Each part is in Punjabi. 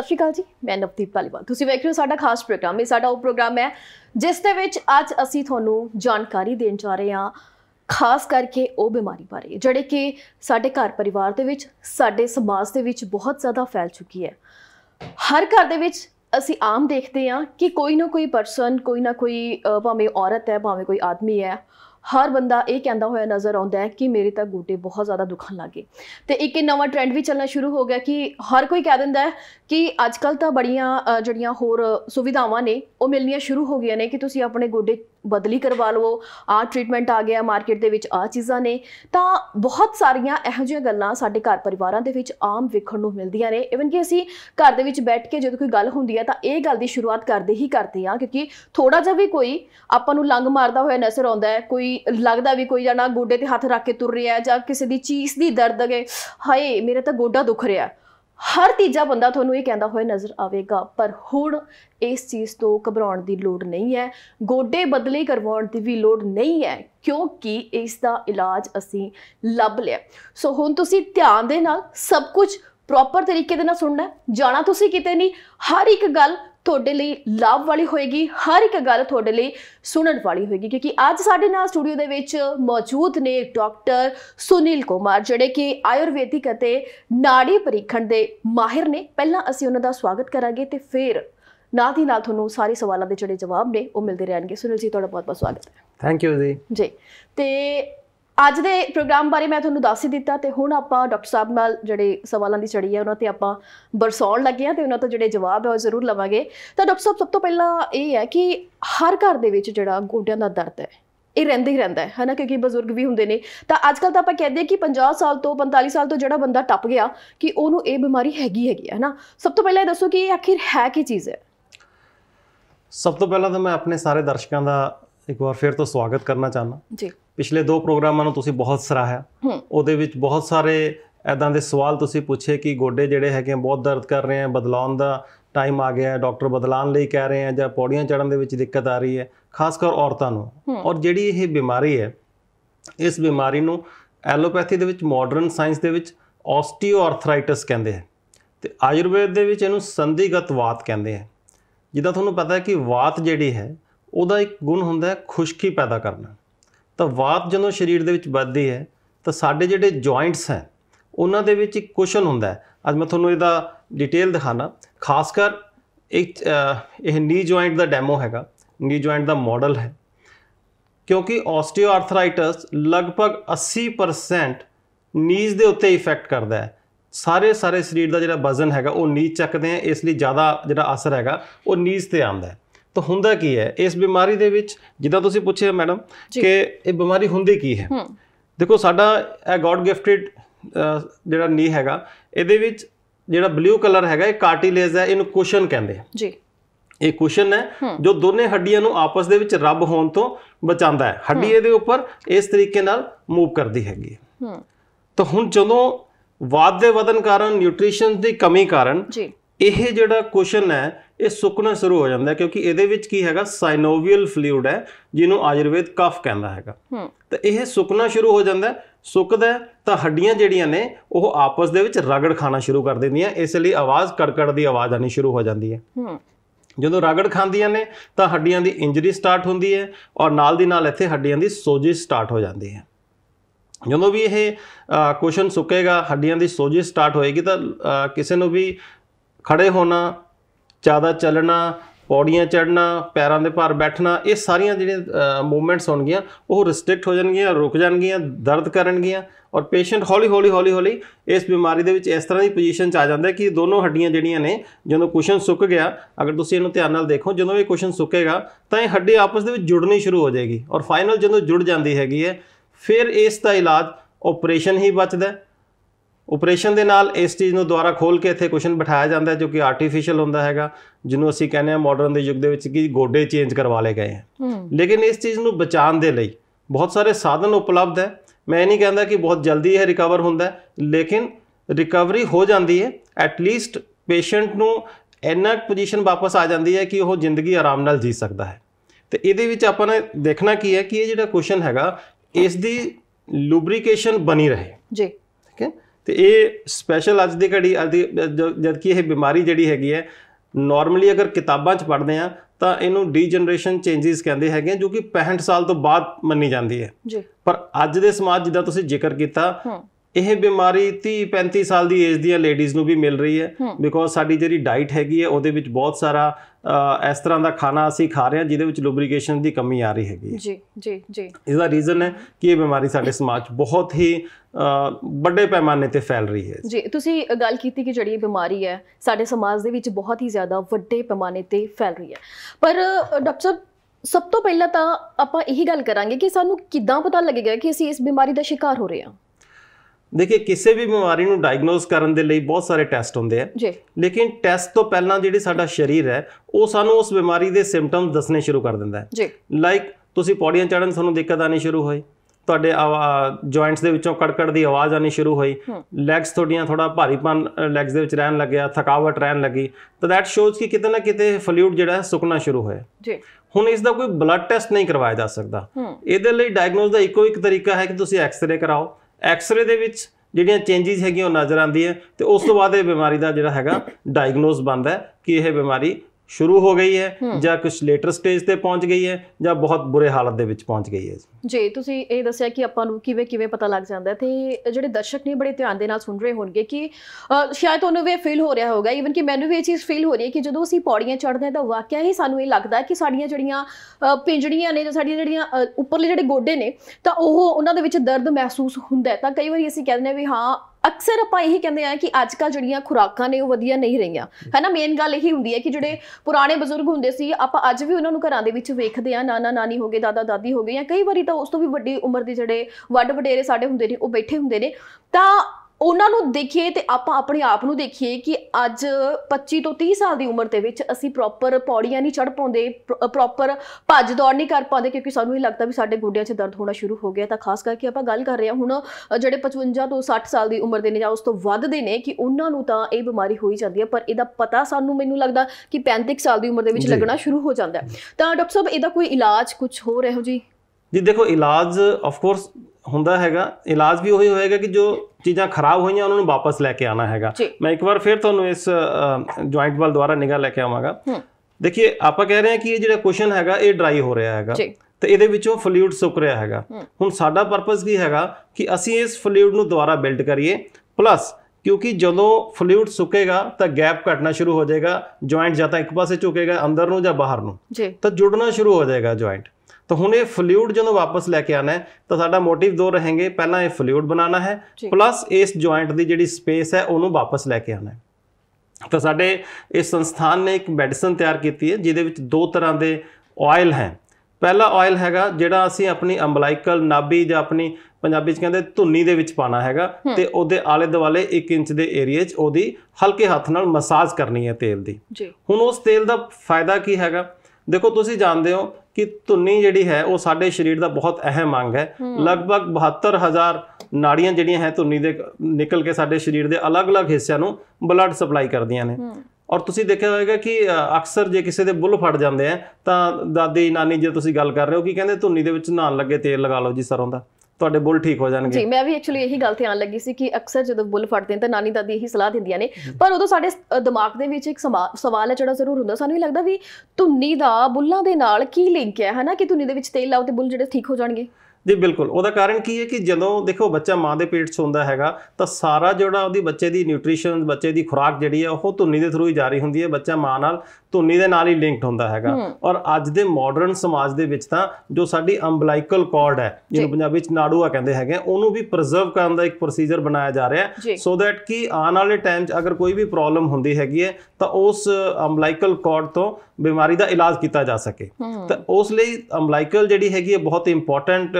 ਸਤਿ ਸ਼੍ਰੀ ਅਕਾਲ ਜੀ ਮੈਂ ਨਵਦੀਪ ਪਾਲੀਵਾਲ ਤੁਸੀਂ ਵੇਖ ਰਹੇ ਹੋ ਸਾਡਾ ਖਾਸ ਪ੍ਰੋਗਰਾਮ ਇਹ ਸਾਡਾ ਉਹ ਪ੍ਰੋਗਰਾਮ ਹੈ ਜਿਸ ਦੇ ਵਿੱਚ ਅੱਜ ਅਸੀਂ ਤੁਹਾਨੂੰ ਜਾਣਕਾਰੀ ਦੇਣ ਜਾ ਰਹੇ ਹਾਂ ਖਾਸ ਕਰਕੇ ਉਹ ਬਿਮਾਰੀ ਬਾਰੇ ਜਿਹੜੇ ਕਿ ਸਾਡੇ ਘਰ ਪਰਿਵਾਰ ਦੇ ਵਿੱਚ ਸਾਡੇ ਸਮਾਜ ਦੇ ਵਿੱਚ ਬਹੁਤ ਜ਼ਿਆਦਾ ਫੈਲ ਚੁੱਕੀ ਹੈ ਹਰ ਘਰ ਦੇ ਵਿੱਚ ਅਸੀਂ ਆਮ ਦੇਖਦੇ ਹਾਂ ਕਿ ਕੋਈ ਨਾ ਕੋਈ ਪਰਸਨ ਕੋਈ ਨਾ ਕੋਈ ਭਾਵੇਂ ਔਰਤ ਹੈ ਭਾਵੇਂ ਕੋਈ ਆਦਮੀ ਹੈ ਹਰ ਬੰਦਾ ਇਹ ਕਹਿੰਦਾ ਹੋਇਆ ਨਜ਼ਰ ਆਉਂਦਾ ਹੈ ਕਿ ਮੇਰੇ ਤਾਂ ਗੋਡੇ ਬਹੁਤ ਜ਼ਿਆਦਾ ਦੁਖਣ ਲੱਗੇ ਤੇ ਇੱਕ ਇਹ ਨਵਾਂ ਟ੍ਰੈਂਡ ਵੀ ਚੱਲਣਾ ਸ਼ੁਰੂ ਹੋ ਗਿਆ ਕਿ ਹਰ ਕੋਈ ਕਹਿ ਦਿੰਦਾ ਹੈ ਕਿ ਅੱਜਕੱਲ ਤਾਂ ਬੜੀਆਂ ਜਿਹੜੀਆਂ ਹੋਰ ਸੁਵਿਧਾਵਾਂ ਨੇ ਉਹ ਮਿਲਣੀਆਂ ਸ਼ੁਰੂ ਹੋ ਗਈਆਂ ਨੇ ਕਿ ਤੁਸੀਂ ਆਪਣੇ ਗੋਡੇ ਬਦਲੀ ਕਰਵਾ ਲਵੋ ਆ ਟ੍ਰੀਟਮੈਂਟ ਆ ਗਿਆ ਮਾਰਕੀਟ ਦੇ ਵਿੱਚ ਆ ਚੀਜ਼ਾਂ ਨੇ ਤਾਂ ਬਹੁਤ ਸਾਰੀਆਂ ਇਹੋ ਜਿਹੀਆਂ ਗੱਲਾਂ ਸਾਡੇ ਘਰ ਪਰਿਵਾਰਾਂ ਦੇ ਵਿੱਚ ਆਮ ਵੇਖਣ ਨੂੰ ਮਿਲਦੀਆਂ ਨੇ ਇਵਨ ਕਿ ਅਸੀਂ ਘਰ ਦੇ ਵਿੱਚ ਬੈਠ ਕੇ ਜਦੋਂ ਕੋਈ ਗੱਲ ਹੁੰਦੀ ਹੈ ਤਾਂ ਇਹ ਗੱਲ ਦੀ ਸ਼ੁਰੂਆਤ ਕਰਦੇ ਹੀ ਕਰਦੇ ਆ ਕਿਉਂਕਿ ਥੋੜਾ ਜਿਹਾ ਵੀ ਕੋਈ ਆਪਾਂ ਨੂੰ ਲੰਗ ਮਾਰਦਾ ਹੋਇਆ ਨਜ਼ਰ ਆਉਂਦਾ ਹੈ ਕੋਈ ਲੱਗਦਾ ਵੀ ਕੋਈ ਜਣਾ ਗੋਡੇ ਤੇ ਹੱਥ ਰੱਖ ਕੇ ਤੁਰ ਰਿਹਾ ਜਾਂ ਕਿਸੇ ਦੀ ਚੀਸ ਦੀ ਦਰਦ ਹੈ ਹਾਏ ਮੇਰਾ ਤਾਂ ਗੋਡਾ ਦੁਖ ਰਿਹਾ ਹਰ ਤੀਜਾ ਬੰਦਾ ਤੁਹਾਨੂੰ ਇਹ ਕਹਿੰਦਾ ਹੋਇਆ ਨਜ਼ਰ ਆਵੇਗਾ ਪਰ ਹੁਣ ਇਸ ਚੀਜ਼ ਤੋਂ ਘਬਰਾਉਣ ਦੀ ਲੋੜ ਨਹੀਂ ਹੈ ਗੋਡੇ ਬਦਲੇ ਕਰਵਾਉਣ ਦੀ ਵੀ ਲੋੜ ਨਹੀਂ ਹੈ ਕਿਉਂਕਿ ਇਸ ਦਾ ਇਲਾਜ ਅਸੀਂ ਲੱਭ ਲਿਆ ਸੋ ਹੁਣ ਤੁਸੀਂ ਧਿਆਨ ਦੇ ਨਾਲ ਸਭ ਕੁਝ ਪ੍ਰੋਪਰ ਤਰੀਕੇ ਦੇ ਨਾਲ ਸੁਣਨਾ ਜਾਣਾ ਤੁਸੀਂ ਕਿਤੇ ਨਹੀਂ ਹਰ ਇੱਕ ਗੱਲ ਤੁਹਾਡੇ ਲਈ ਲਾਭ ਵਾਲੀ ਹੋਏਗੀ ਹਰ ਇੱਕ ਗੱਲ ਤੁਹਾਡੇ ਲਈ ਸੁਣਨ ਵਾਲੀ ਹੋਏਗੀ ਕਿਉਂਕਿ ਅੱਜ ਸਾਡੇ ਨਾਲ ਸਟੂਡੀਓ ਦੇ ਵਿੱਚ ਮੌਜੂਦ ਨੇ ਡਾਕਟਰ ਸੁਨੀਲ ਕੁਮਾਰ ਜਿਹੜੇ ਕਿ ਆਯੁਰਵੈਦਿਕ ਅਤੇ ਨਾੜੀ ਪਰੀਖਣ ਦੇ ਮਾਹਿਰ ਨੇ ਪਹਿਲਾਂ ਅਸੀਂ ਉਹਨਾਂ ਦਾ ਸਵਾਗਤ ਕਰਾਂਗੇ ਤੇ ਫਿਰ ਨਾਲ ਦੀ ਨਾਲ ਤੁਹਾਨੂੰ ਸਾਰੇ ਸਵਾਲਾਂ ਦੇ ਜਿਹੜੇ ਜਵਾਬ ਨੇ ਉਹ ਮਿਲਦੇ ਰਹਿਣਗੇ ਸੁਨੀਲ ਜੀ ਤੁਹਾਡਾ ਬਹੁਤ ਬਹੁਤ ਸਵਾਗਤ ਹੈ ਥੈਂਕ ਯੂ ਜੀ ਜੀ ਤੇ ਅੱਜ ਦੇ ਪ੍ਰੋਗਰਾਮ ਬਾਰੇ ਮੈਂ ਤੁਹਾਨੂੰ ਦੱਸ ਹੀ ਦਿੱਤਾ ਤੇ ਹੁਣ ਆਪਾਂ ਡਾਕਟਰ ਸਾਹਿਬ ਨਾਲ ਜਿਹੜੇ ਸਵਾਲਾਂ ਦੀ ਚੜੀ ਹੈ ਉਹਨਾਂ ਤੇ ਆਪਾਂ ਬਰਸੌਣ ਲੱਗੇ ਆ ਤੇ ਉਹਨਾਂ ਤੋਂ ਜਿਹੜੇ ਜਵਾਬ ਹੈ ਉਹ ਜ਼ਰੂਰ ਲਵਾਂਗੇ ਤਾਂ ਡਾਕਟਰ ਸਾਹਿਬ ਸਭ ਤੋਂ ਪਹਿਲਾਂ ਇਹ ਹੈ ਕਿ ਹਰ ਘਰ ਦੇ ਵਿੱਚ ਜਿਹੜਾ ਗੋਡਿਆਂ ਦਾ ਦਰਦ ਹੈ ਇਹ ਰਹਿੰਦਾ ਹੀ ਰਹਿੰਦਾ ਹੈ ਹਨਾ ਕਿਉਂਕਿ ਬਜ਼ੁਰਗ ਵੀ ਹੁੰਦੇ ਨੇ ਤਾਂ ਅੱਜ ਕੱਲ ਤਾਂ ਆਪਾਂ ਕਹਿੰਦੇ ਕਿ 50 ਸਾਲ ਤੋਂ 45 ਸਾਲ ਤੋਂ ਜਿਹੜਾ ਬੰਦਾ ਟੱਪ ਗਿਆ ਕਿ ਉਹਨੂੰ ਇਹ ਬਿਮਾਰੀ ਹੈਗੀ ਹੈਗੀ ਹਨਾ ਸਭ ਤੋਂ ਪਹਿਲਾਂ ਇਹ ਦੱਸੋ ਕਿ ਇਹ ਆਖਿਰ ਹੈ ਕੀ ਚੀਜ਼ ਹੈ ਸਭ ਤੋਂ ਪਹਿਲਾਂ ਤਾਂ ਮੈਂ ਆਪਣੇ ਸਾਰੇ ਦਰਸ਼ਕਾਂ ਦਾ ਇੱਕ ਵਾਰ ਫਿਰ ਤੋਂ ਸਵਾਗਤ ਕਰਨਾ ਚਾਹਨਾ ਜੀ ਪਿਛਲੇ ਦੋ ਪ੍ਰੋਗਰਾਮਾਂ ਨੂੰ ਤੁਸੀਂ ਬਹੁਤ ਸਰਾਹਿਆ ਉਹਦੇ ਵਿੱਚ ਬਹੁਤ ਸਾਰੇ ਐਦਾਂ ਦੇ ਸਵਾਲ ਤੁਸੀਂ ਪੁੱਛੇ ਕਿ ਗੋਡੇ ਜਿਹੜੇ ਹੈਗੇ ਬਹੁਤ ਦਰਦ ਕਰ ਰਹੇ ਆ ਬਦਲਾਉਣ ਦਾ ਟਾਈਮ ਆ ਗਿਆ ਹੈ ਡਾਕਟਰ ਬਦਲਾਉਣ ਲਈ ਕਹਿ ਰਹੇ ਆ ਜਾਂ ਪੌੜੀਆਂ ਚੜਨ ਦੇ ਵਿੱਚ ਦਿੱਕਤ ਆ ਰਹੀ ਹੈ ਖਾਸ ਕਰ ਔਰਤਾਂ ਨੂੰ ਔਰ ਜਿਹੜੀ ਇਹ ਬਿਮਾਰੀ ਹੈ ਇਸ ਬਿਮਾਰੀ ਨੂੰ ਐਲੋਪੈਥੀ ਦੇ ਵਿੱਚ ਮਾਡਰਨ ਸਾਇੰਸ ਦੇ ਵਿੱਚ ਆਰਥਰਾਈਟਿਸ ਕਹਿੰਦੇ ਆ ਤੇ ਆਯੁਰਵੇਦ ਦੇ ਵਿੱਚ ਇਹਨੂੰ ਸੰਧੀਗਤ ਵਾਤ ਕਹਿੰਦੇ ਆ ਜਿੱਦਾਂ ਤੁਹਾਨੂੰ ਪਤਾ ਹੈ ਕਿ ਵਾਤ ਜਿਹੜੀ ਹੈ ਉਹਦਾ ਇੱਕ ਗੁਣ ਹੁੰਦਾ ਹੈ ਖੁਸ਼ਕੀ ਪੈਦਾ ਕਰਨਾ ਤਾਂ ਵਾਤ ਜਦੋਂ ਸਰੀਰ ਦੇ ਵਿੱਚ ਵੱਧਦੀ ਹੈ ਤਾਂ ਸਾਡੇ ਜਿਹੜੇ ਜੁਆਇੰਟਸ ਹੈ ਉਹਨਾਂ ਦੇ ਵਿੱਚ ਇੱਕ ਕੁਸ਼ਨ ਹੁੰਦਾ ਹੈ ਅੱਜ ਮੈਂ ਤੁਹਾਨੂੰ ਇਹਦਾ ਡਿਟੇਲ ਦਿਖਾਣਾ ਖਾਸ ਕਰ ਇੱਕ ਇਹ ਨੀ ਜੁਆਇੰਟ ਦਾ ਡੈਮੋ ਹੈਗਾ ਨੀ ਜੁਆਇੰਟ ਦਾ ਮਾਡਲ ਹੈ ਕਿਉਂਕਿ ਆਰਥਰਾਈਟਸ ਲਗਭਗ 80% ਨੀਜ਼ ਦੇ ਉੱਤੇ ਇਫੈਕਟ ਕਰਦਾ ਹੈ ਸਾਰੇ ਸਾਰੇ ਸਰੀਰ ਦਾ ਜਿਹੜਾ ਵਜ਼ਨ ਹੈਗਾ ਉਹ ਨੀਜ਼ ਚੱਕਦੇ ਆ ਇਸ ਲਈ ਜ਼ਿਆਦਾ ਜਿਹੜਾ ਅਸਰ ਹੈਗਾ ਉਹ ਨੀਜ਼ ਤੇ ਆਉਂਦਾ ਹੈ ਤਾਂ ਹੁੰਦਾ ਕੀ ਹੈ ਇਸ ਬਿਮਾਰੀ ਦੇ ਵਿੱਚ ਜਿੱਦਾਂ ਤੁਸੀਂ ਪੁੱਛਿਆ ਮੈਡਮ ਕਿ ਇਹ ਬਿਮਾਰੀ ਹੁੰਦੀ ਕੀ ਹੈ ਦੇਖੋ ਸਾਡਾ ਇਹ ਗੋਡ ਗਿਫਟਡ ਜਿਹੜਾ ਨੀ ਹੈਗਾ ਇਹਦੇ ਵਿੱਚ ਜਿਹੜਾ ਬਲੂ ਕਲਰ ਹੈਗਾ ਇਹ ਕਾਰਟੀਲੇਜ ਹੈ ਇਹਨੂੰ ਕੁਸ਼ਨ ਕਹਿੰਦੇ ਆ ਜੀ ਇਹ ਕੁਸ਼ਨ ਹੈ ਜੋ ਦੋਨੇ ਹੱਡੀਆਂ ਨੂੰ ਆਪਸ ਦੇ ਵਿੱਚ ਰੱਬ ਹੋਣ ਤੋਂ ਬਚਾਉਂਦਾ ਹੈ ਹੱਡੀ ਇਹਦੇ ਉੱਪਰ ਇਸ ਤਰੀਕੇ ਨਾਲ ਮੂਵ ਕਰਦੀ ਹੈਗੀ ਹੈ ਤਾਂ ਹੁਣ ਜਦੋਂ ਵਾਧੇ ਦੇ ਵਧਨ ਕਾਰਨ ਨਿਊਟ੍ਰੀਸ਼ਨ ਦੀ ਕਮੀ ਕਾਰਨ ਜੀ ਇਹ ਜਿਹੜਾ ਕੁਐਸਚਨ ਹੈ ਇਹ ਸੁੱਕਣਾ ਸ਼ੁਰੂ ਹੋ ਜਾਂਦਾ ਕਿਉਂਕਿ ਇਹਦੇ ਵਿੱਚ ਕੀ ਹੈਗਾ ਸਾਈਨੋਵੀਅਲ ਫਲੂਇਡ ਹੈ ਜਿਹਨੂੰ ਆਯੁਰਵੇਦ ਕਫ ਕਹਿੰਦਾ ਹੈਗਾ ਤਾਂ ਇਹ ਸੁੱਕਣਾ ਸ਼ੁਰੂ ਹੋ ਜਾਂਦਾ ਸੁੱਕਦਾ ਤਾਂ ਹੱਡੀਆਂ ਜਿਹੜੀਆਂ ਨੇ ਉਹ ਆਪਸ ਦੇ ਵਿੱਚ ਰਗੜ ਖਾਣਾ ਸ਼ੁਰੂ ਕਰ ਦਿੰਦੀਆਂ ਇਸ ਲਈ ਆਵਾਜ਼ ਕੜਕੜ ਦੀ ਆਵਾਜ਼ ਆਣੀ ਸ਼ੁਰੂ ਹੋ ਜਾਂਦੀ ਹੈ ਜਦੋਂ ਰਗੜ ਖਾਂਦੀਆਂ ਨੇ ਤਾਂ ਹੱਡੀਆਂ ਦੀ ਇੰਜਰੀ ਸਟਾਰਟ ਹੁੰਦੀ ਹੈ ਔਰ ਨਾਲ ਦੀ ਨਾਲ ਇੱਥੇ ਹੱਡੀਆਂ ਦੀ ਸੋਜੀ ਸਟਾਰਟ ਹੋ ਜਾਂਦੀ ਹੈ ਜਦੋਂ ਵੀ ਇਹ ਕੁਸ਼ਨ ਸੁੱਕੇਗਾ ਹੱਡੀਆਂ ਦੀ ਸੋਜੀ ਸਟਾਰਟ ਹੋਏਗੀ ਤਾਂ ਕਿਸੇ ਨੂੰ ਵੀ ਖੜੇ ਹੋਣਾ ਜ਼ਿਆਦਾ ਚੱਲਣਾ ਪੌੜੀਆਂ ਚੜਨਾ ਪੈਰਾਂ ਦੇ ਭਾਰ ਬੈਠਣਾ ਇਹ ਸਾਰੀਆਂ ਜਿਹੜੀਆਂ ਮੂਵਮੈਂਟਸ ਹੋਣਗੀਆਂ ਉਹ ਰਿਸਟ੍ਰਿਕਟ ਹੋ ਜਾਣਗੀਆਂ ਰੁਕ ਜਾਣਗੀਆਂ ਦਰਦ ਕਰਨਗੀਆਂ ਔਰ ਪੇਸ਼ੈਂਟ ਹੌਲੀ ਹੌਲੀ ਹੌਲੀ ਹੌਲੀ ਇਸ ਬਿਮਾਰੀ ਦੇ ਵਿੱਚ ਇਸ ਤਰ੍ਹਾਂ ਦੀ ਪੋਜੀਸ਼ਨ 'ਚ ਆ ਜਾਂਦਾ ਕਿ ਦੋਨੋਂ ਹੱਡੀਆਂ ਜਿਹੜੀਆਂ ਨੇ ਜਦੋਂ ਕੁਸ਼ਨ ਸੁੱਕ ਗਿਆ ਅਗਰ ਤੁਸੀਂ ਇਹਨੂੰ ਧਿਆਨ ਨਾਲ ਦੇਖੋ ਜਦੋਂ ਇਹ ਕੁਸ਼ਨ ਸੁੱਕੇਗਾ ਤਾਂ ਇਹ ਹੱਡੀ ਆਪਸ ਦੇ ਵਿੱਚ ਜੁੜਨੀ ਸ਼ੁਰੂ ਹੋ ਜਾਏਗੀ ਔਰ ਫਾਈਨਲ ਜਦੋਂ ਜੁੜ ਜਾਂਦੀ ਹੈਗੀ ਹੈ ਫਿਰ ਇਸ ਦਾ ਇਲਾਜ ਆਪਰੇਸ਼ਨ ਹੀ ਬਚਦਾ ਆਪਰੇਸ਼ਨ ਦੇ ਨਾਲ ਇਸ ਚੀਜ਼ ਨੂੰ ਦੁਆਰਾ ਖੋਲ ਕੇ ਇੱਥੇ ਕੁਸ਼ਨ ਬਿਠਾਇਆ ਜਾਂਦਾ ਹੈ ਜੋ ਕਿ ਆਰਟੀਫੀਸ਼ੀਅਲ ਹੁੰਦਾ ਹੈਗਾ ਜਿਹਨੂੰ ਅਸੀਂ ਕਹਿੰਦੇ ਆ ਮਾਡਰਨ ਦੇ ਯੁੱਗ ਦੇ ਵਿੱਚ ਕਿ ਗੋਡੇ ਚੇਂਜ ਕਰਵਾ ਲਏ ਗਏ ਹਨ ਲੇਕਿਨ ਇਸ ਚੀਜ਼ ਨੂੰ ਬਚਾਉਣ ਦੇ ਲਈ ਬਹੁਤ ਸਾਰੇ ਸਾਧਨ ਉਪਲਬਧ ਹੈ ਮੈਂ ਨਹੀਂ ਕਹਿੰਦਾ ਕਿ ਬਹੁਤ ਜਲਦੀ ਇਹ ਰਿਕਵਰ ਹੁੰਦਾ ਲੇਕਿਨ ਰਿਕਵਰੀ ਹੋ ਜਾਂਦੀ ਹੈ ਐਟ ਲੀਸਟ ਪੇਸ਼ੈਂਟ ਨੂੰ ਇੰਨਾ ਪੋਜੀਸ਼ਨ ਵਾਪਸ ਆ ਜਾਂਦੀ ਹੈ ਕਿ ਉਹ ਜ਼ਿੰਦਗੀ ਆਰਾਮ ਨਾਲ ਜੀ ਸਕਦਾ ਹੈ ਤੇ ਇਹਦੇ ਵਿੱਚ ਆਪਾਂ ਨੇ ਦੇਖਣਾ ਕੀ ਹੈ ਕਿ ਇਹ ਜਿਹੜਾ ਕੁਸ਼ਨ ਹੈਗਾ ਇਸ ਦੀ ਲੁਬਰੀਕੇਸ਼ਨ ਬਣੀ ਰਹੇ ਜੀ ਤੇ ਇਹ ਸਪੈਸ਼ਲ ਅੱਜ ਦੀ ਘੜੀ ਅੱਜ ਕੀ ਇਹ ਬਿਮਾਰੀ ਜਿਹੜੀ ਹੈਗੀ ਹੈ ਨਾਰਮਲੀ ਅਗਰ ਕਿਤਾਬਾਂ 'ਚ ਪੜ੍ਹਦੇ ਆ ਤਾਂ ਇਹਨੂੰ ਡੀਜਨਰੇਸ਼ਨ ਚੇਂजेस ਕਹਿੰਦੇ ਹੈਗੇ ਜੋ ਕਿ 65 ਸਾਲ ਤੋਂ ਬਾਅਦ ਮੰਨੀ ਜਾਂਦੀ ਹੈ ਜੀ ਪਰ ਅੱਜ ਦੇ ਸਮਾਜ ਜਿੱਦਾਂ ਤੁਸੀਂ ਜ਼ਿਕਰ ਕੀਤਾ ਇਹ ਬਿਮਾਰੀ 30 35 ਸਾਲ ਦੀ ਏਜ ਦੀਆਂ ਲੇਡੀਜ਼ ਨੂੰ ਵੀ ਮਿਲ ਰਹੀ ਹੈ ਬਿਕੋਜ਼ ਸਾਡੀ ਜਿਹੜੀ ਡਾਈਟ ਹੈਗੀ ਹੈ ਉਹਦੇ ਵਿੱਚ ਬਹੁਤ ਸਾਰਾ ਇਸ ਤਰ੍ਹਾਂ ਦਾ ਖਾਣਾ ਅਸੀਂ ਖਾ ਰਹੇ ਹਾਂ ਜਿਹਦੇ ਵਿੱਚ ਲੁਬਰੀਕੇਸ਼ਨ ਦੀ ਕਮੀ ਆ ਰਹੀ ਹੈਗੀ ਜੀ ਜੀ ਜੀ ਇਸ ਦਾ ਰੀਜ਼ਨ ਹੈ ਕਿ ਇਹ ਬਿਮਾਰੀ ਸਾਡੇ ਸਮਾਜ 'ਚ ਬਹੁਤ ਹੀ ਵੱਡੇ ਪੈਮਾਨੇ ਤੇ ਫੈਲ ਰਹੀ ਹੈ ਜੀ ਤੁਸੀਂ ਗੱਲ ਕੀਤੀ ਕਿ ਜਿਹੜੀ ਬਿਮਾਰੀ ਹੈ ਸਾਡੇ ਸਮਾਜ ਦੇ ਵਿੱਚ ਬਹੁਤ ਹੀ ਜ਼ਿਆਦਾ ਵੱਡੇ ਪੈਮਾਨੇ ਤੇ ਫੈਲ ਰਹੀ ਹੈ ਪਰ ਡਾਕਟਰ ਸਾਹਿਬ ਸਭ ਤੋਂ ਪਹਿਲਾਂ ਤਾਂ ਆਪਾਂ ਇਹੀ ਗੱਲ ਕਰਾਂਗੇ ਕਿ ਸਾਨੂੰ ਕਿੱਦਾਂ ਪਤਾ ਲੱਗੇਗਾ ਕਿ ਅਸੀਂ ਇਸ ਬਿਮਾਰੀ ਦਾ ਸ਼ਿਕਾਰ ਹੋ ਰਹੇ ਹਾਂ ਦੇਖਿਏ ਕਿਸੇ ਵੀ ਬਿਮਾਰੀ ਨੂੰ ਡਾਇਗਨੋਸ ਕਰਨ ਦੇ ਲਈ ਬਹੁਤ ਸਾਰੇ ਟੈਸਟ ਹੁੰਦੇ ਆ ਜੀ ਲੇਕਿਨ ਟੈਸਟ ਤੋਂ ਪਹਿਲਾਂ ਜਿਹੜੀ ਸਾਡਾ ਸਰੀਰ ਹੈ ਉਹ ਸਾਨੂੰ ਉਸ ਬਿਮਾਰੀ ਦੇ ਸਿੰਪਟਮਸ ਦੱਸਣੇ ਸ਼ੁਰੂ ਕਰ ਦਿੰਦਾ ਹੈ ਜੀ ਲਾਈਕ ਤੁਸੀਂ ਪੌੜੀਆਂ ਚੜਨ ਤੁਹਾਨੂੰ ਦਿੱਕਤ ਆਣੀ ਸ਼ੁਰੂ ਹੋਈ ਤੁਹਾਡੇ ਜੁਆਇੰਟਸ ਦੇ ਵਿੱਚੋਂ ਕੜਕੜ ਦੀ ਆਵਾਜ਼ ਆਣੀ ਸ਼ੁਰੂ ਹੋਈ ਲੈਗਸ ਤੁਹਾਡੀਆਂ ਥੋੜਾ ਭਾਰੀਪਨ ਲੈਗਸ ਦੇ ਵਿੱਚ ਰਹਿਣ ਲੱਗਿਆ ਥਕਾਵਟ ਰਹਿਣ ਲੱਗੀ ਤਾਂ ਦੈਟ ਸ਼ੋਜ਼ ਕਿ ਕਿਤੇ ਨਾ ਕਿਤੇ ਫਲੂਇਡ ਜਿਹੜਾ ਸੁੱਕਣਾ ਸ਼ੁਰੂ ਹੋਇਆ ਜੀ ਹੁਣ ਇਸ ਦਾ ਕੋਈ ਬਲੱਡ ਟੈਸਟ ਨਹੀਂ ਕਰਵਾਇਆ ਜਾ ਸਕਦਾ ਇਹਦੇ ਲਈ ਡਾਇਗਨੋਸ ਦਾ ਇੱਕੋ ਇੱਕ ਤਰੀਕਾ ਹੈ ਕਿ ਤੁਸੀਂ ਐਕਸ-ਰੇ ਕਰਾਓ ਐਕਸ-ਰੇ ਦੇ ਵਿੱਚ ਜਿਹੜੀਆਂ ਚੇਂਜਸ ਹੈਗੀਆਂ ਉਹ ਨਜ਼ਰ ਆਉਂਦੀ ਹੈ ਤੇ ਉਸ ਤੋਂ ਬਾਅਦ ਇਹ ਬਿਮਾਰੀ ਦਾ ਜਿਹੜਾ ਹੈਗਾ ਡਾਇਗਨੋਸ ਬਣਦਾ ਹੈ ਕਿ ਇਹ ਬਿਮਾਰੀ ਸ਼ੁਰੂ ਹੋ ਗਈ ਹੈ ਜਾਂ ਕੁਝ ਲੇਟਰ ਸਟੇਜ ਤੇ ਪਹੁੰਚ ਗਈ ਹੈ ਜਾਂ ਬਹੁਤ ਬੁਰੇ ਹਾਲਤ ਦੇ ਵਿੱਚ ਪਹੁੰਚ ਗਈ ਹੈ ਜੀ ਤੁਸੀਂ ਇਹ ਦੱਸਿਆ ਕਿ ਆਪਾਂ ਨੂੰ ਕਿਵੇਂ ਕਿਵੇਂ ਪਤਾ ਲੱਗ ਜਾਂਦਾ ਤੇ ਜਿਹੜੇ ਦਰਸ਼ਕ ਨੇ ਬੜੇ ਧਿਆਨ ਦੇ ਨਾਲ ਸੁਣ ਰਹੇ ਹੋਣਗੇ ਕਿ ਸ਼ਾਇਦ ਤੁਹਾਨੂੰ ਵੀ ਫੀਲ ਹੋ ਰਿਹਾ ਹੋਗਾ ਈਵਨ ਕਿ ਮੈਨੂੰ ਵੀ ਇਹ ਚੀਜ਼ ਫੀਲ ਹੋ ਰਹੀ ਹੈ ਕਿ ਜਦੋਂ ਅਸੀਂ ਪੌੜੀਆਂ ਚੜ੍ਹਦੇ ਹਾਂ ਤਾਂ ਵਾਕਿਆ ਹੀ ਸਾਨੂੰ ਇਹ ਲੱਗਦਾ ਕਿ ਸਾਡੀਆਂ ਜਿਹੜੀਆਂ ਪਿੰਜੜੀਆਂ ਨੇ ਜਾਂ ਸਾਡੀਆਂ ਜਿਹੜੀਆਂ ਉੱਪਰਲੇ ਜਿਹੜੇ ਗੋਡੇ ਨੇ ਤਾਂ ਉਹ ਉਹਨਾਂ ਦੇ ਵਿੱਚ ਦਰਦ ਮਹਿਸੂਸ ਹੁੰਦਾ ਤਾਂ ਕਈ ਵਾਰੀ ਅਸੀਂ ਕਹਿੰਦੇ ਹਾਂ ਵੀ ਹਾਂ ਅਕਸਰ ਆਪਾਂ ਇਹੀ ਕਹਿੰਦੇ ਆ ਕਿ ਅੱਜ ਕੱਲ ਜਿਹੜੀਆਂ ਖੁਰਾਕਾਂ ਨੇ ਉਹ ਵਧੀਆ ਨਹੀਂ ਰਹੀਆਂ ਹੈਨਾ ਮੇਨ ਗੱਲ ਇਹੀ ਹੁੰਦੀ ਹੈ ਕਿ ਜਿਹੜੇ ਪੁਰਾਣੇ ਬਜ਼ੁਰਗ ਹੁੰਦੇ ਸੀ ਆਪਾਂ ਅੱਜ ਵੀ ਉਹਨਾਂ ਨੂੰ ਘਰਾਂ ਦੇ ਵਿੱਚ ਵੇਖਦੇ ਆ ਨਾਨਾ ਨਾਨੀ ਹੋਗੇ ਦਾਦਾ ਦਾਦੀ ਹੋਗੇ ਜਾਂ ਕਈ ਵਾਰੀ ਤਾਂ ਉਸ ਤੋਂ ਵੀ ਵੱਡੀ ਉਮਰ ਦੇ ਜਿਹੜੇ ਵੱਡ ਵਡੇਰੇ ਸਾਡੇ ਹੁੰਦੇ ਨੇ ਉਹ ਬੈਠੇ ਹੁੰਦੇ ਨੇ ਤਾਂ ਉਹਨਾਂ ਨੂੰ ਦੇਖੀਏ ਤੇ ਆਪਾਂ ਆਪਣੇ ਆਪ ਨੂੰ ਦੇਖੀਏ ਕਿ ਅੱਜ 25 ਤੋਂ 30 ਸਾਲ ਦੀ ਉਮਰ ਦੇ ਵਿੱਚ ਅਸੀਂ ਪ੍ਰੋਪਰ ਪੌੜੀਆਂ ਨਹੀਂ ਚੜ ਪਾਉਂਦੇ ਪ੍ਰੋਪਰ ਭੱਜ ਦੌੜ ਨਹੀਂ ਕਰ ਪਾਉਂਦੇ ਕਿਉਂਕਿ ਸਾਨੂੰ ਇਹ ਲੱਗਦਾ ਵੀ ਸਾਡੇ ਗੋਡਿਆਂ 'ਚ ਦਰਦ ਹੋਣਾ ਸ਼ੁਰੂ ਹੋ ਗਿਆ ਤਾਂ ਖਾਸ ਕਰਕੇ ਆਪਾਂ ਗੱਲ ਕਰ ਰਹੇ ਹਾਂ ਹੁਣ ਜਿਹੜੇ 55 ਤੋਂ 60 ਸਾਲ ਦੀ ਉਮਰ ਦੇ ਨੇ ਜਾਂ ਉਸ ਤੋਂ ਵੱਧ ਦੇ ਨੇ ਕਿ ਉਹਨਾਂ ਨੂੰ ਤਾਂ ਇਹ ਬਿਮਾਰੀ ਹੋਈ ਜਾਂਦੀ ਹੈ ਪਰ ਇਹਦਾ ਪਤਾ ਸਾਨੂੰ ਮੈਨੂੰ ਲੱਗਦਾ ਕਿ 35 ਸਾਲ ਦੀ ਉਮਰ ਦੇ ਵਿੱਚ ਲੱਗਣਾ ਸ਼ੁਰੂ ਹੋ ਜਾਂਦਾ ਤਾਂ ਡਾਕਟਰ ਸਾਹਿਬ ਇਹਦਾ ਕੋਈ ਇਲਾਜ ਕੁਝ ਹੋਰ ਹੋ ਜੀ ਜੀ ਦੇਖੋ ਇਲਾਜ ਆਫ ਕੋਰਸ ਹੁੰਦਾ ਹੈਗਾ ਇਲਾਜ ਵੀ ਉਹੀ ਹੋਏਗਾ ਕਿ ਜੋ ਚੀਜ਼ਾਂ ਖਰਾਬ ਹੋਈਆਂ ਉਹਨਾਂ ਨੂੰ ਵਾਪਸ ਲੈ ਕੇ ਆਣਾ ਹੈਗਾ ਮੈਂ ਇੱਕ ਵਾਰ ਫਿਰ ਤੁਹਾਨੂੰ ਇਸ ਜੁਆਇੰਟ ਵਾਲ ਦੁਆਰਾ ਨਿਗਾਹ ਲੈ ਕੇ ਆਵਾਂਗਾ ਦੇਖਿਏ ਆਪਾਂ ਕਹਿ ਰਹੇ ਹਾਂ ਕਿ ਇਹ ਜਿਹੜਾ ਕੁਸ਼ਨ ਹੈਗਾ ਇਹ ਡਰਾਈ ਹੋ ਰਿਹਾ ਹੈਗਾ ਤੇ ਇਹਦੇ ਵਿੱਚੋਂ ਫਲੂਇਡ ਸੁੱਕ ਰਿਹਾ ਹੈਗਾ ਹੁਣ ਸਾਡਾ ਪਰਪਸ ਕੀ ਹੈਗਾ ਕਿ ਅਸੀਂ ਇਸ ਫਲੂਇਡ ਨੂੰ ਦੁਬਾਰਾ ਬਿਲਡ ਕਰੀਏ ਪਲੱਸ ਕਿਉਂਕਿ ਜਦੋਂ ਫਲੂਇਡ ਸੁੱਕੇਗਾ ਤਾਂ ਗੈਪ ਘਟਣਾ ਸ਼ੁਰੂ ਹੋ ਜਾਏਗਾ ਜੁਆਇੰਟ ਜਾਂ ਤਾਂ ਇੱਕ ਪਾਸੇ ਝੁਕੇਗਾ ਅੰਦਰ ਨੂੰ ਜਾਂ ਬਾਹਰ ਨੂੰ ਤਾਂ ਜੁੜਨਾ ਸ਼ੁਰੂ ਹੋ ਜਾਏਗਾ ਜੁਆਇੰਟ ਹੁਣ ਇਹ ਫਲੂਇਡ ਜਦੋਂ ਵਾਪਸ ਲੈ ਕੇ ਆਣਾ ਹੈ ਤਾਂ ਸਾਡਾ ਮੋਟਿਵ ਦੋ ਰਹੇਗੇ ਪਹਿਲਾਂ ਇਹ ਫਲੂਇਡ ਬਣਾਉਣਾ ਹੈ ਪਲੱਸ ਇਸ ਜੁਆਇੰਟ ਦੀ ਜਿਹੜੀ ਸਪੇਸ ਹੈ ਉਹਨੂੰ ਵਾਪਸ ਲੈ ਕੇ ਆਣਾ ਹੈ ਤਾਂ ਸਾਡੇ ਇਸ ਸੰਸਥਾਨ ਨੇ ਇੱਕ ਮੈਡੀਸਨ ਤਿਆਰ ਕੀਤੀ ਹੈ ਜਿਹਦੇ ਵਿੱਚ ਦੋ ਤਰ੍ਹਾਂ ਦੇ ਆਇਲ ਹੈ ਪਹਿਲਾ ਆਇਲ ਹੈਗਾ ਜਿਹੜਾ ਅਸੀਂ ਆਪਣੀ ਅੰਬਲਾਈਕਲ ਨਾਭੀ ਜਾਂ ਆਪਣੀ ਪੰਜਾਬੀ ਚ ਕਹਿੰਦੇ ਧੁੰਨੀ ਦੇ ਵਿੱਚ ਪਾਣਾ ਹੈਗਾ ਤੇ ਉਹਦੇ ਆਲੇ ਦੁਆਲੇ 1 ਇੰਚ ਦੇ ਏਰੀਆ 'ਚ ਉਹਦੀ ਹਲਕੇ ਹੱਥ ਨਾਲ ਮਸਾਜ ਕਰਨੀ ਹੈ ਤੇਲ ਦੀ ਹੁਣ ਉਸ ਤੇਲ ਦਾ ਫਾਇਦਾ ਕੀ ਹੈਗਾ ਦੇਖੋ ਤੁਸੀਂ ਜਾਣਦੇ ਹੋ ਕਿ ਧੁੰਨੀ ਜਿਹੜੀ ਹੈ ਉਹ ਸਾਡੇ ਸਰੀਰ ਦਾ ਬਹੁਤ ਅਹਿਮ ਅੰਗ ਹੈ ਲਗਭਗ 72000 ਨਾੜੀਆਂ ਜਿਹੜੀਆਂ ਹੈ ਧੁੰਨੀ ਦੇ ਨਿਕਲ ਕੇ ਸਾਡੇ ਸਰੀਰ ਦੇ ਅਲੱਗ-ਅਲੱਗ ਹਿੱਸਿਆਂ ਨੂੰ ਬਲੱਡ ਸਪਲਾਈ ਕਰਦੀਆਂ ਨੇ ਔਰ ਤੁਸੀਂ ਦੇਖਿਆ ਹੋਵੇਗਾ ਕਿ ਅਕਸਰ ਜੇ ਕਿਸੇ ਦੇ ਬੁੱਲ ਫਟ ਜਾਂਦੇ ਆ ਤਾਂ ਦਾਦੀ ਨਾਨੀ ਜੇ ਤੁਸੀਂ ਗੱਲ ਕਰ ਰਹੇ ਹੋ ਕਿ ਕਹਿੰਦੇ ਧੁੰਨੀ ਦੇ ਵਿੱਚ ਨਾਲ ਲੱਗੇ ਤੇਲ ਲਗਾ ਲਓ ਜੀ ਸਰੋਂ ਦਾ ਤੁਹਾਡੇ ਬੁੱਲ ਠੀਕ ਹੋ ਜਾਣਗੇ ਜੀ ਮੈਂ ਵੀ ਐਕਚੁਅਲੀ ਇਹੀ ਗੱਲ ਤੇ ਆਣ ਲੱਗੀ ਸੀ ਕਿ ਅਕਸਰ ਜਦੋਂ ਬੁੱਲ ਫੜਦੇ ਨੇ ਤਾਂ ਨਾਨੀ ਦਾਦੀ ਇਹੀ ਸਲਾਹ ਦਿੰਦੀਆਂ ਨੇ ਪਰ ਉਦੋਂ ਸਾਡੇ ਦਿਮਾਗ ਦੇ ਵਿੱਚ ਇੱਕ ਸਵਾਲ ਹੈ ਜਿਹੜਾ ਜ਼ਰੂਰ ਹੁੰਦਾ ਸਾਨੂੰ ਇਹ ਲੱਗਦਾ ਵੀ ਧੁੰਨੀ ਦਾ ਬੁੱਲਾਂ ਦੇ ਨਾਲ ਕੀ ਲਿੰਕ ਹੈ ਹਨਾ ਕਿ ਧੁੰਨੀ ਦੇ ਵਿੱਚ ਤੇਲ ਲਾਓ ਤੇ ਬੁੱਲ ਜਿਹੜੇ ਠੀਕ ਹੋ ਜਾਣਗੇ ਜੀ ਬਿਲਕੁਲ ਉਹਦਾ ਕਾਰਨ ਕੀ ਹੈ ਕਿ ਜਦੋਂ ਦੇਖੋ ਬੱਚਾ ਮਾਂ ਦੇ ਪੇਟ 'ਚ ਹੁੰਦਾ ਹੈਗਾ ਤਾਂ ਸਾਰਾ ਜਿਹੜਾ ਉਹਦੀ ਬੱਚੇ ਦੀ ਨਿਊਟ੍ਰੀਸ਼ਨ ਬੱਚੇ ਦੀ ਖੁਰਾਕ ਜਿਹੜੀ ਹੈ ਉਹ ਧੁੰਨੀ ਦੇ ਥਰੂ ਹੀ ਜਾ ਰਹੀ ਹੁੰਦੀ ਹੈ ਬੱਚਾ ਮਾਂ ਨਾਲ ਧੁੰਨੀ ਦੇ ਨਾਲ ਹੀ ਲਿੰਕਡ ਹੁੰਦਾ ਹੈਗਾ ਔਰ ਅੱਜ ਦੇ ਮਾਡਰਨ ਸਮਾਜ ਦੇ ਵਿੱਚ ਤਾਂ ਜੋ ਸਾਡੀ ਅੰਬਲਾਈਕਲ ਕਾਰਡ ਹੈ ਜਿਹਨੂੰ ਪੰਜਾਬੀ ਵਿੱਚ ਨਾੜੂਆ ਕਹਿੰਦੇ ਹੈਗੇ ਉਹਨੂੰ ਵੀ ਪ੍ਰੀਜ਼ਰਵ ਕਰਨ ਦਾ ਇੱਕ ਪ੍ਰੋਸੀਜਰ ਬਣਾਇਆ ਜਾ ਰਿਹਾ ਹੈ ਸੋ ਥੈਟ ਕਿ ਆਉਣ ਵਾਲੇ ਟਾਈਮ 'ਚ ਅਗਰ ਕੋਈ ਵੀ ਪ੍ਰੋਬਲਮ ਹੁੰਦੀ ਹੈਗੀ ਹੈ ਤਾਂ ਉਸ ਅੰਬਲਾਈਕਲ ਕਾਰਡ ਤੋਂ ਬਿਮਾਰੀ ਦਾ ਇਲਾਜ ਕੀਤਾ ਜਾ ਸਕੇ ਤਾਂ ਉਸ ਲਈ ਅੰਬਲਾਈਕਲ ਜਿਹੜੀ ਹੈਗੀ ਹੈ ਬਹੁਤ ਇੰਪੋਰਟੈਂਟ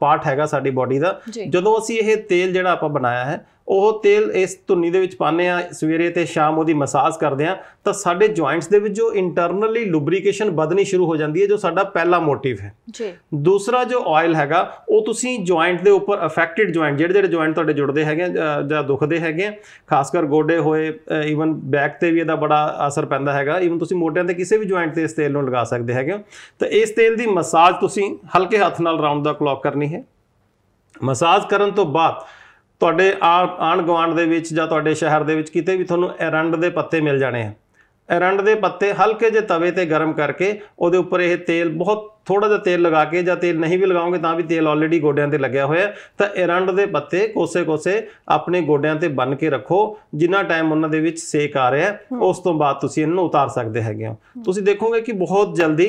ਪਾਰਟ ਹੈਗਾ ਸਾਡੀ ਬਾਡੀ ਦਾ ਜਦੋਂ ਅਸੀਂ ਇਹ ਤੇਲ ਜਿਹੜਾ ਆਪਾਂ ਬਣਾਇਆ ਹੈ ਉਹ ਤੇਲ ਇਸ ਧੁੰਨੀ ਦੇ ਵਿੱਚ ਪਾਉਂਦੇ ਆ ਸਵੇਰੇ ਤੇ ਸ਼ਾਮ ਉਹਦੀ ਮਸਾਜ ਕਰਦੇ ਆ ਤਾਂ ਸਾਡੇ ਜੁਆਇੰਟਸ ਦੇ ਵਿੱਚ ਜੋ ਇੰਟਰਨਲੀ ਲੁਬਰੀਕੇਸ਼ਨ ਵਧਣੀ ਸ਼ੁਰੂ ਹੋ ਜਾਂਦੀ ਹੈ ਜੋ ਸਾਡਾ ਪਹਿਲਾ ਮੋਟਿਵ ਹੈ ਜੀ ਦੂਸਰਾ ਜੋ ਆਇਲ ਹੈਗਾ ਉਹ ਤੁਸੀਂ ਜੁਆਇੰਟ ਦੇ ਉੱਪਰ ਅਫੈਕਟਿਡ ਜੁਆਇੰਟ ਜਿਹੜੇ ਜਿਹੜੇ ਜੁਆਇੰਟ ਤੁਹਾਡੇ ਜੁੜਦੇ ਹੈਗੇ ਜਾਂ ਦੁਖਦੇ ਹੈਗੇ ਖਾਸ ਕਰ ਗੋਡੇ ਹੋਏ ਈਵਨ ਬੈਕ ਤੇ ਵੀ ਇਹਦਾ ਬੜਾ ਅਸਰ ਪੈਂਦਾ ਹੈਗਾ ਈਵਨ ਤੁਸੀਂ ਮੋਟਿਆਂ ਤੇ ਕਿਸੇ ਵੀ ਜੁਆਇੰਟ ਤੇ ਇਸ ਤੇਲ ਨੂੰ ਲਗਾ ਸਕਦੇ ਹੈਗੇ ਤਾਂ ਇਸ ਤੇਲ ਦੀ ਮਸਾਜ ਤੁਸੀਂ ਹਲਕੇ ਹੱਥ ਨਾਲ ਰਾਉਂਡ ਦਾ ਕਲੌਕ ਕਰਨੀ ਹੈ ਮਸਾਜ ਕਰਨ ਤੋਂ ਬਾਅਦ ਤੁਹਾਡੇ ਆਣ ਗਵਾਂਡ ਦੇ ਵਿੱਚ ਜਾਂ ਤੁਹਾਡੇ ਸ਼ਹਿਰ ਦੇ ਵਿੱਚ ਕਿਤੇ ਵੀ ਤੁਹਾਨੂੰ ਐਰੰਡ ਦੇ ਪੱਤੇ ਮਿਲ ਜਾਣੇ ਆ ਐਰੰਡ ਦੇ ਪੱਤੇ ਹਲਕੇ ਜੇ ਤਵੇ ਤੇ ਗਰਮ ਕਰਕੇ ਉਹਦੇ ਉੱਪਰ ਇਹ ਤੇਲ ਬਹੁਤ ਥੋੜਾ ਜਿਹਾ ਤੇਲ ਲਗਾ ਕੇ ਜਾਂ ਤੇਲ ਨਹੀਂ ਵੀ ਲਗਾਓਗੇ ਤਾਂ ਵੀ ਤੇਲ ਆਲਰੇਡੀ ਗੋਡਿਆਂ ਤੇ ਲੱਗਿਆ ਹੋਇਆ ਤਾਂ ਐਰੰਡ ਦੇ ਪੱਤੇ ਕੋਸੇ-ਕੋਸੇ ਆਪਣੇ ਗੋਡਿਆਂ ਤੇ ਬੰਨ ਕੇ ਰੱਖੋ ਜਿੰਨਾ ਟਾਈਮ ਉਹਨਾਂ ਦੇ ਵਿੱਚ ਸੇਕ ਆ ਰਿਹਾ ਉਸ ਤੋਂ ਬਾਅਦ ਤੁਸੀਂ ਇਹਨੂੰ ਉਤਾਰ ਸਕਦੇ ਹੈਗੇ ਹੋ ਤੁਸੀਂ ਦੇਖੋਗੇ ਕਿ ਬਹੁਤ ਜਲਦੀ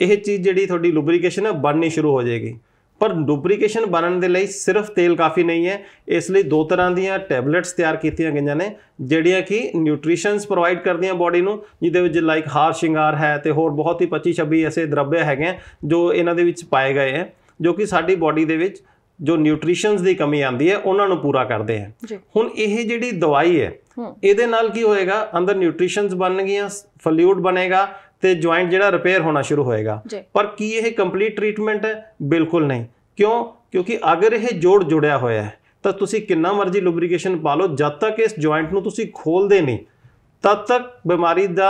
ਇਹ ਚੀਜ਼ ਜਿਹੜੀ ਤੁਹਾਡੀ ਲੁਬਰੀਕੇਸ਼ਨ ਹੈ ਬਣਨੀ ਸ਼ੁਰੂ ਹੋ ਜਾਏਗੀ ਪਰ ਡੁਪਲੀਕੇਸ਼ਨ ਬਣਨ ਦੇ ਲਈ ਸਿਰਫ ਤੇਲ ਕਾਫੀ ਨਹੀਂ ਹੈ ਇਸ ਲਈ ਦੋ ਤਰ੍ਹਾਂ ਦੀਆਂ ਟੈਬਲੇਟਸ ਤਿਆਰ ਕੀਤੀਆਂ ਗਈਆਂ ਨੇ ਜਿਹੜੀਆਂ ਕਿ ਨਿਊਟ੍ਰੀਸ਼ਨਸ ਪ੍ਰੋਵਾਈਡ ਕਰਦੀਆਂ ਬਾਡੀ ਨੂੰ ਜਿਹਦੇ ਵਿੱਚ ਲਾਈਕ ਹਾਰ ਸ਼ਿੰਗਾਰ ਹੈ ਤੇ ਹੋਰ ਬਹੁਤ ਹੀ 25 26 ਐਸੇ ਦਰਬੇ ਹੈਗੇ ਜੋ ਇਹਨਾਂ ਦੇ ਵਿੱਚ ਪਾਏ ਗਏ ਹੈ ਜੋ ਕਿ ਸਾਡੀ ਬਾਡੀ ਦੇ ਵਿੱਚ ਜੋ ਨਿਊਟ੍ਰੀਸ਼ਨਸ ਦੀ ਕਮੀ ਆਂਦੀ ਹੈ ਉਹਨਾਂ ਨੂੰ ਪੂਰਾ ਕਰਦੇ ਹੈ ਹੁਣ ਇਹ ਜਿਹੜੀ ਦਵਾਈ ਹੈ ਇਹਦੇ ਨਾਲ ਕੀ ਹੋਏਗਾ ਅੰਦਰ ਨਿਊਟ੍ਰੀਸ਼ਨਸ ਬਣਨਗੀਆਂ ਫਲੂਇਡ ਬਣੇਗਾ ਤੇ ਜੁਆਇੰਟ ਜਿਹੜਾ ਰਿਪੇਅਰ ਹੋਣਾ ਸ਼ੁਰੂ ਹੋਏਗਾ ਪਰ ਕੀ ਇਹ ਕੰਪਲੀਟ ਟ੍ਰੀਟਮੈਂਟ ਹੈ ਬਿਲਕੁਲ ਨਹੀਂ ਕਿਉਂ ਕਿਉਂਕਿ ਅਗਰ ਇਹ ਜੋੜ ਜੁੜਿਆ ਹੋਇਆ ਹੈ ਤਾਂ ਤੁਸੀਂ ਕਿੰਨਾ ਮਰਜ਼ੀ ਲੁਬਰੀਕੇਸ਼ਨ ਪਾ ਲਓ ਜਦ ਤੱਕ ਇਸ ਜੁਆਇੰਟ ਨੂੰ ਤੁਸੀਂ ਖੋਲਦੇ ਨਹੀਂ ਤਦ ਤੱਕ ਬਿਮਾਰੀ ਦਾ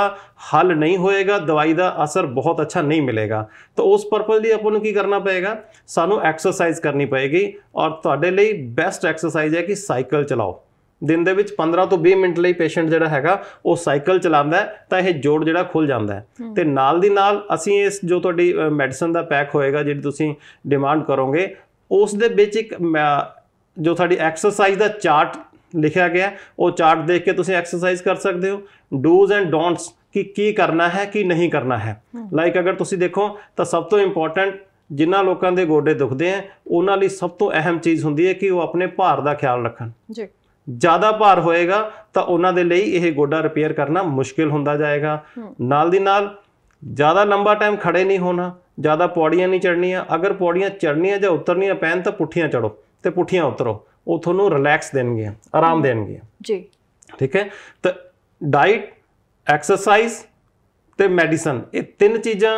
ਹੱਲ ਨਹੀਂ ਹੋਏਗਾ ਦਵਾਈ ਦਾ ਅਸਰ ਬਹੁਤ ਅੱਛਾ ਨਹੀਂ ਮਿਲੇਗਾ ਤਾਂ ਉਸ ਪਰਪਸ ਲਈ ਆਪਾਂ ਨੂੰ ਕੀ ਕਰਨਾ ਪਏਗਾ ਸਾਨੂੰ ਐਕਸਰਸਾਈਜ਼ ਕਰਨੀ ਪਏਗੀ ਔਰ ਤੁਹਾਡੇ ਲਈ ਬੈਸਟ ਐਕਸਰਸਾਈਜ਼ ਹੈ ਕਿ ਸਾਈਕਲ ਚਲਾਓ ਦਿਨ ਦੇ ਵਿੱਚ 15 ਤੋਂ 20 ਮਿੰਟ ਲਈ ਪੇਸ਼ੈਂਟ ਜਿਹੜਾ ਹੈਗਾ ਉਹ ਸਾਈਕਲ ਚਲਾਉਂਦਾ ਤਾਂ ਇਹ ਜੋੜ ਜਿਹੜਾ ਖੁੱਲ ਜਾਂਦਾ ਤੇ ਨਾਲ ਦੀ ਨਾਲ ਅਸੀਂ ਇਸ ਜੋ ਤੁਹਾਡੀ ਮੈਡੀਸਨ ਦਾ ਪੈਕ ਹੋਏਗਾ ਜਿਹੜੀ ਤੁਸੀਂ ਡਿਮਾਂਡ ਕਰੋਗੇ ਉਸ ਦੇ ਵਿੱਚ ਇੱਕ ਜੋ ਤੁਹਾਡੀ ਐਕਸਰਸਾਈਜ਼ ਦਾ ਚਾਰਟ ਲਿਖਿਆ ਗਿਆ ਉਹ ਚਾਰਟ ਦੇਖ ਕੇ ਤੁਸੀਂ ਐਕਸਰਸਾਈਜ਼ ਕਰ ਸਕਦੇ ਹੋ ਡੂਜ਼ ਐਂਡ ਡੋਂਟਸ ਕਿ ਕੀ ਕਰਨਾ ਹੈ ਕੀ ਨਹੀਂ ਕਰਨਾ ਹੈ ਲਾਈਕ ਅਗਰ ਤੁਸੀਂ ਦੇਖੋ ਤਾਂ ਸਭ ਤੋਂ ਇੰਪੋਰਟੈਂਟ ਜਿਨ੍ਹਾਂ ਲੋਕਾਂ ਦੇ ਗੋਡੇ ਦੁਖਦੇ ਆ ਉਹਨਾਂ ਲਈ ਸਭ ਤੋਂ ਅਹਿਮ ਚੀਜ਼ ਹੁੰਦੀ ਹੈ ਕਿ ਉਹ ਆਪਣੇ ਭਾਰ ਦਾ ਖਿਆਲ ਰੱਖਣ ਜੀ ਜ਼ਿਆਦਾ ਭਾਰ ਹੋਏਗਾ ਤਾਂ ਉਹਨਾਂ ਦੇ ਲਈ ਇਹ ਗੋਡਾ ਰਿਪੇਅਰ ਕਰਨਾ ਮੁਸ਼ਕਿਲ ਹੁੰਦਾ ਜਾਏਗਾ ਨਾਲ ਦੀ ਨਾਲ ਜ਼ਿਆਦਾ ਲੰਬਾ ਟਾਈਮ ਖੜੇ ਨਹੀਂ ਹੋਣਾ ਜ਼ਿਆਦਾ ਪੌੜੀਆਂ ਨਹੀਂ ਚੜਨੀਆਂ ਅਗਰ ਪੌੜੀਆਂ ਚੜਨੀਆਂ ਜਾਂ ਉਤਰਨੀਆਂ ਪੈਣ ਤਾਂ ਪੁੱਠੀਆਂ ਚੜੋ ਤੇ ਪੁੱਠੀਆਂ ਉਤਰੋ ਉਹ ਤੁਹਾਨੂੰ ਰਿਲੈਕਸ ਦੇਣਗੇ ਆਰਾਮ ਦੇਣਗੇ ਜੀ ਠੀਕ ਹੈ ਤਾਂ ਡਾਈਟ ਐਕਸਰਸਾਈਜ਼ ਤੇ ਮੈਡੀਸਨ ਇਹ ਤਿੰਨ ਚੀਜ਼ਾਂ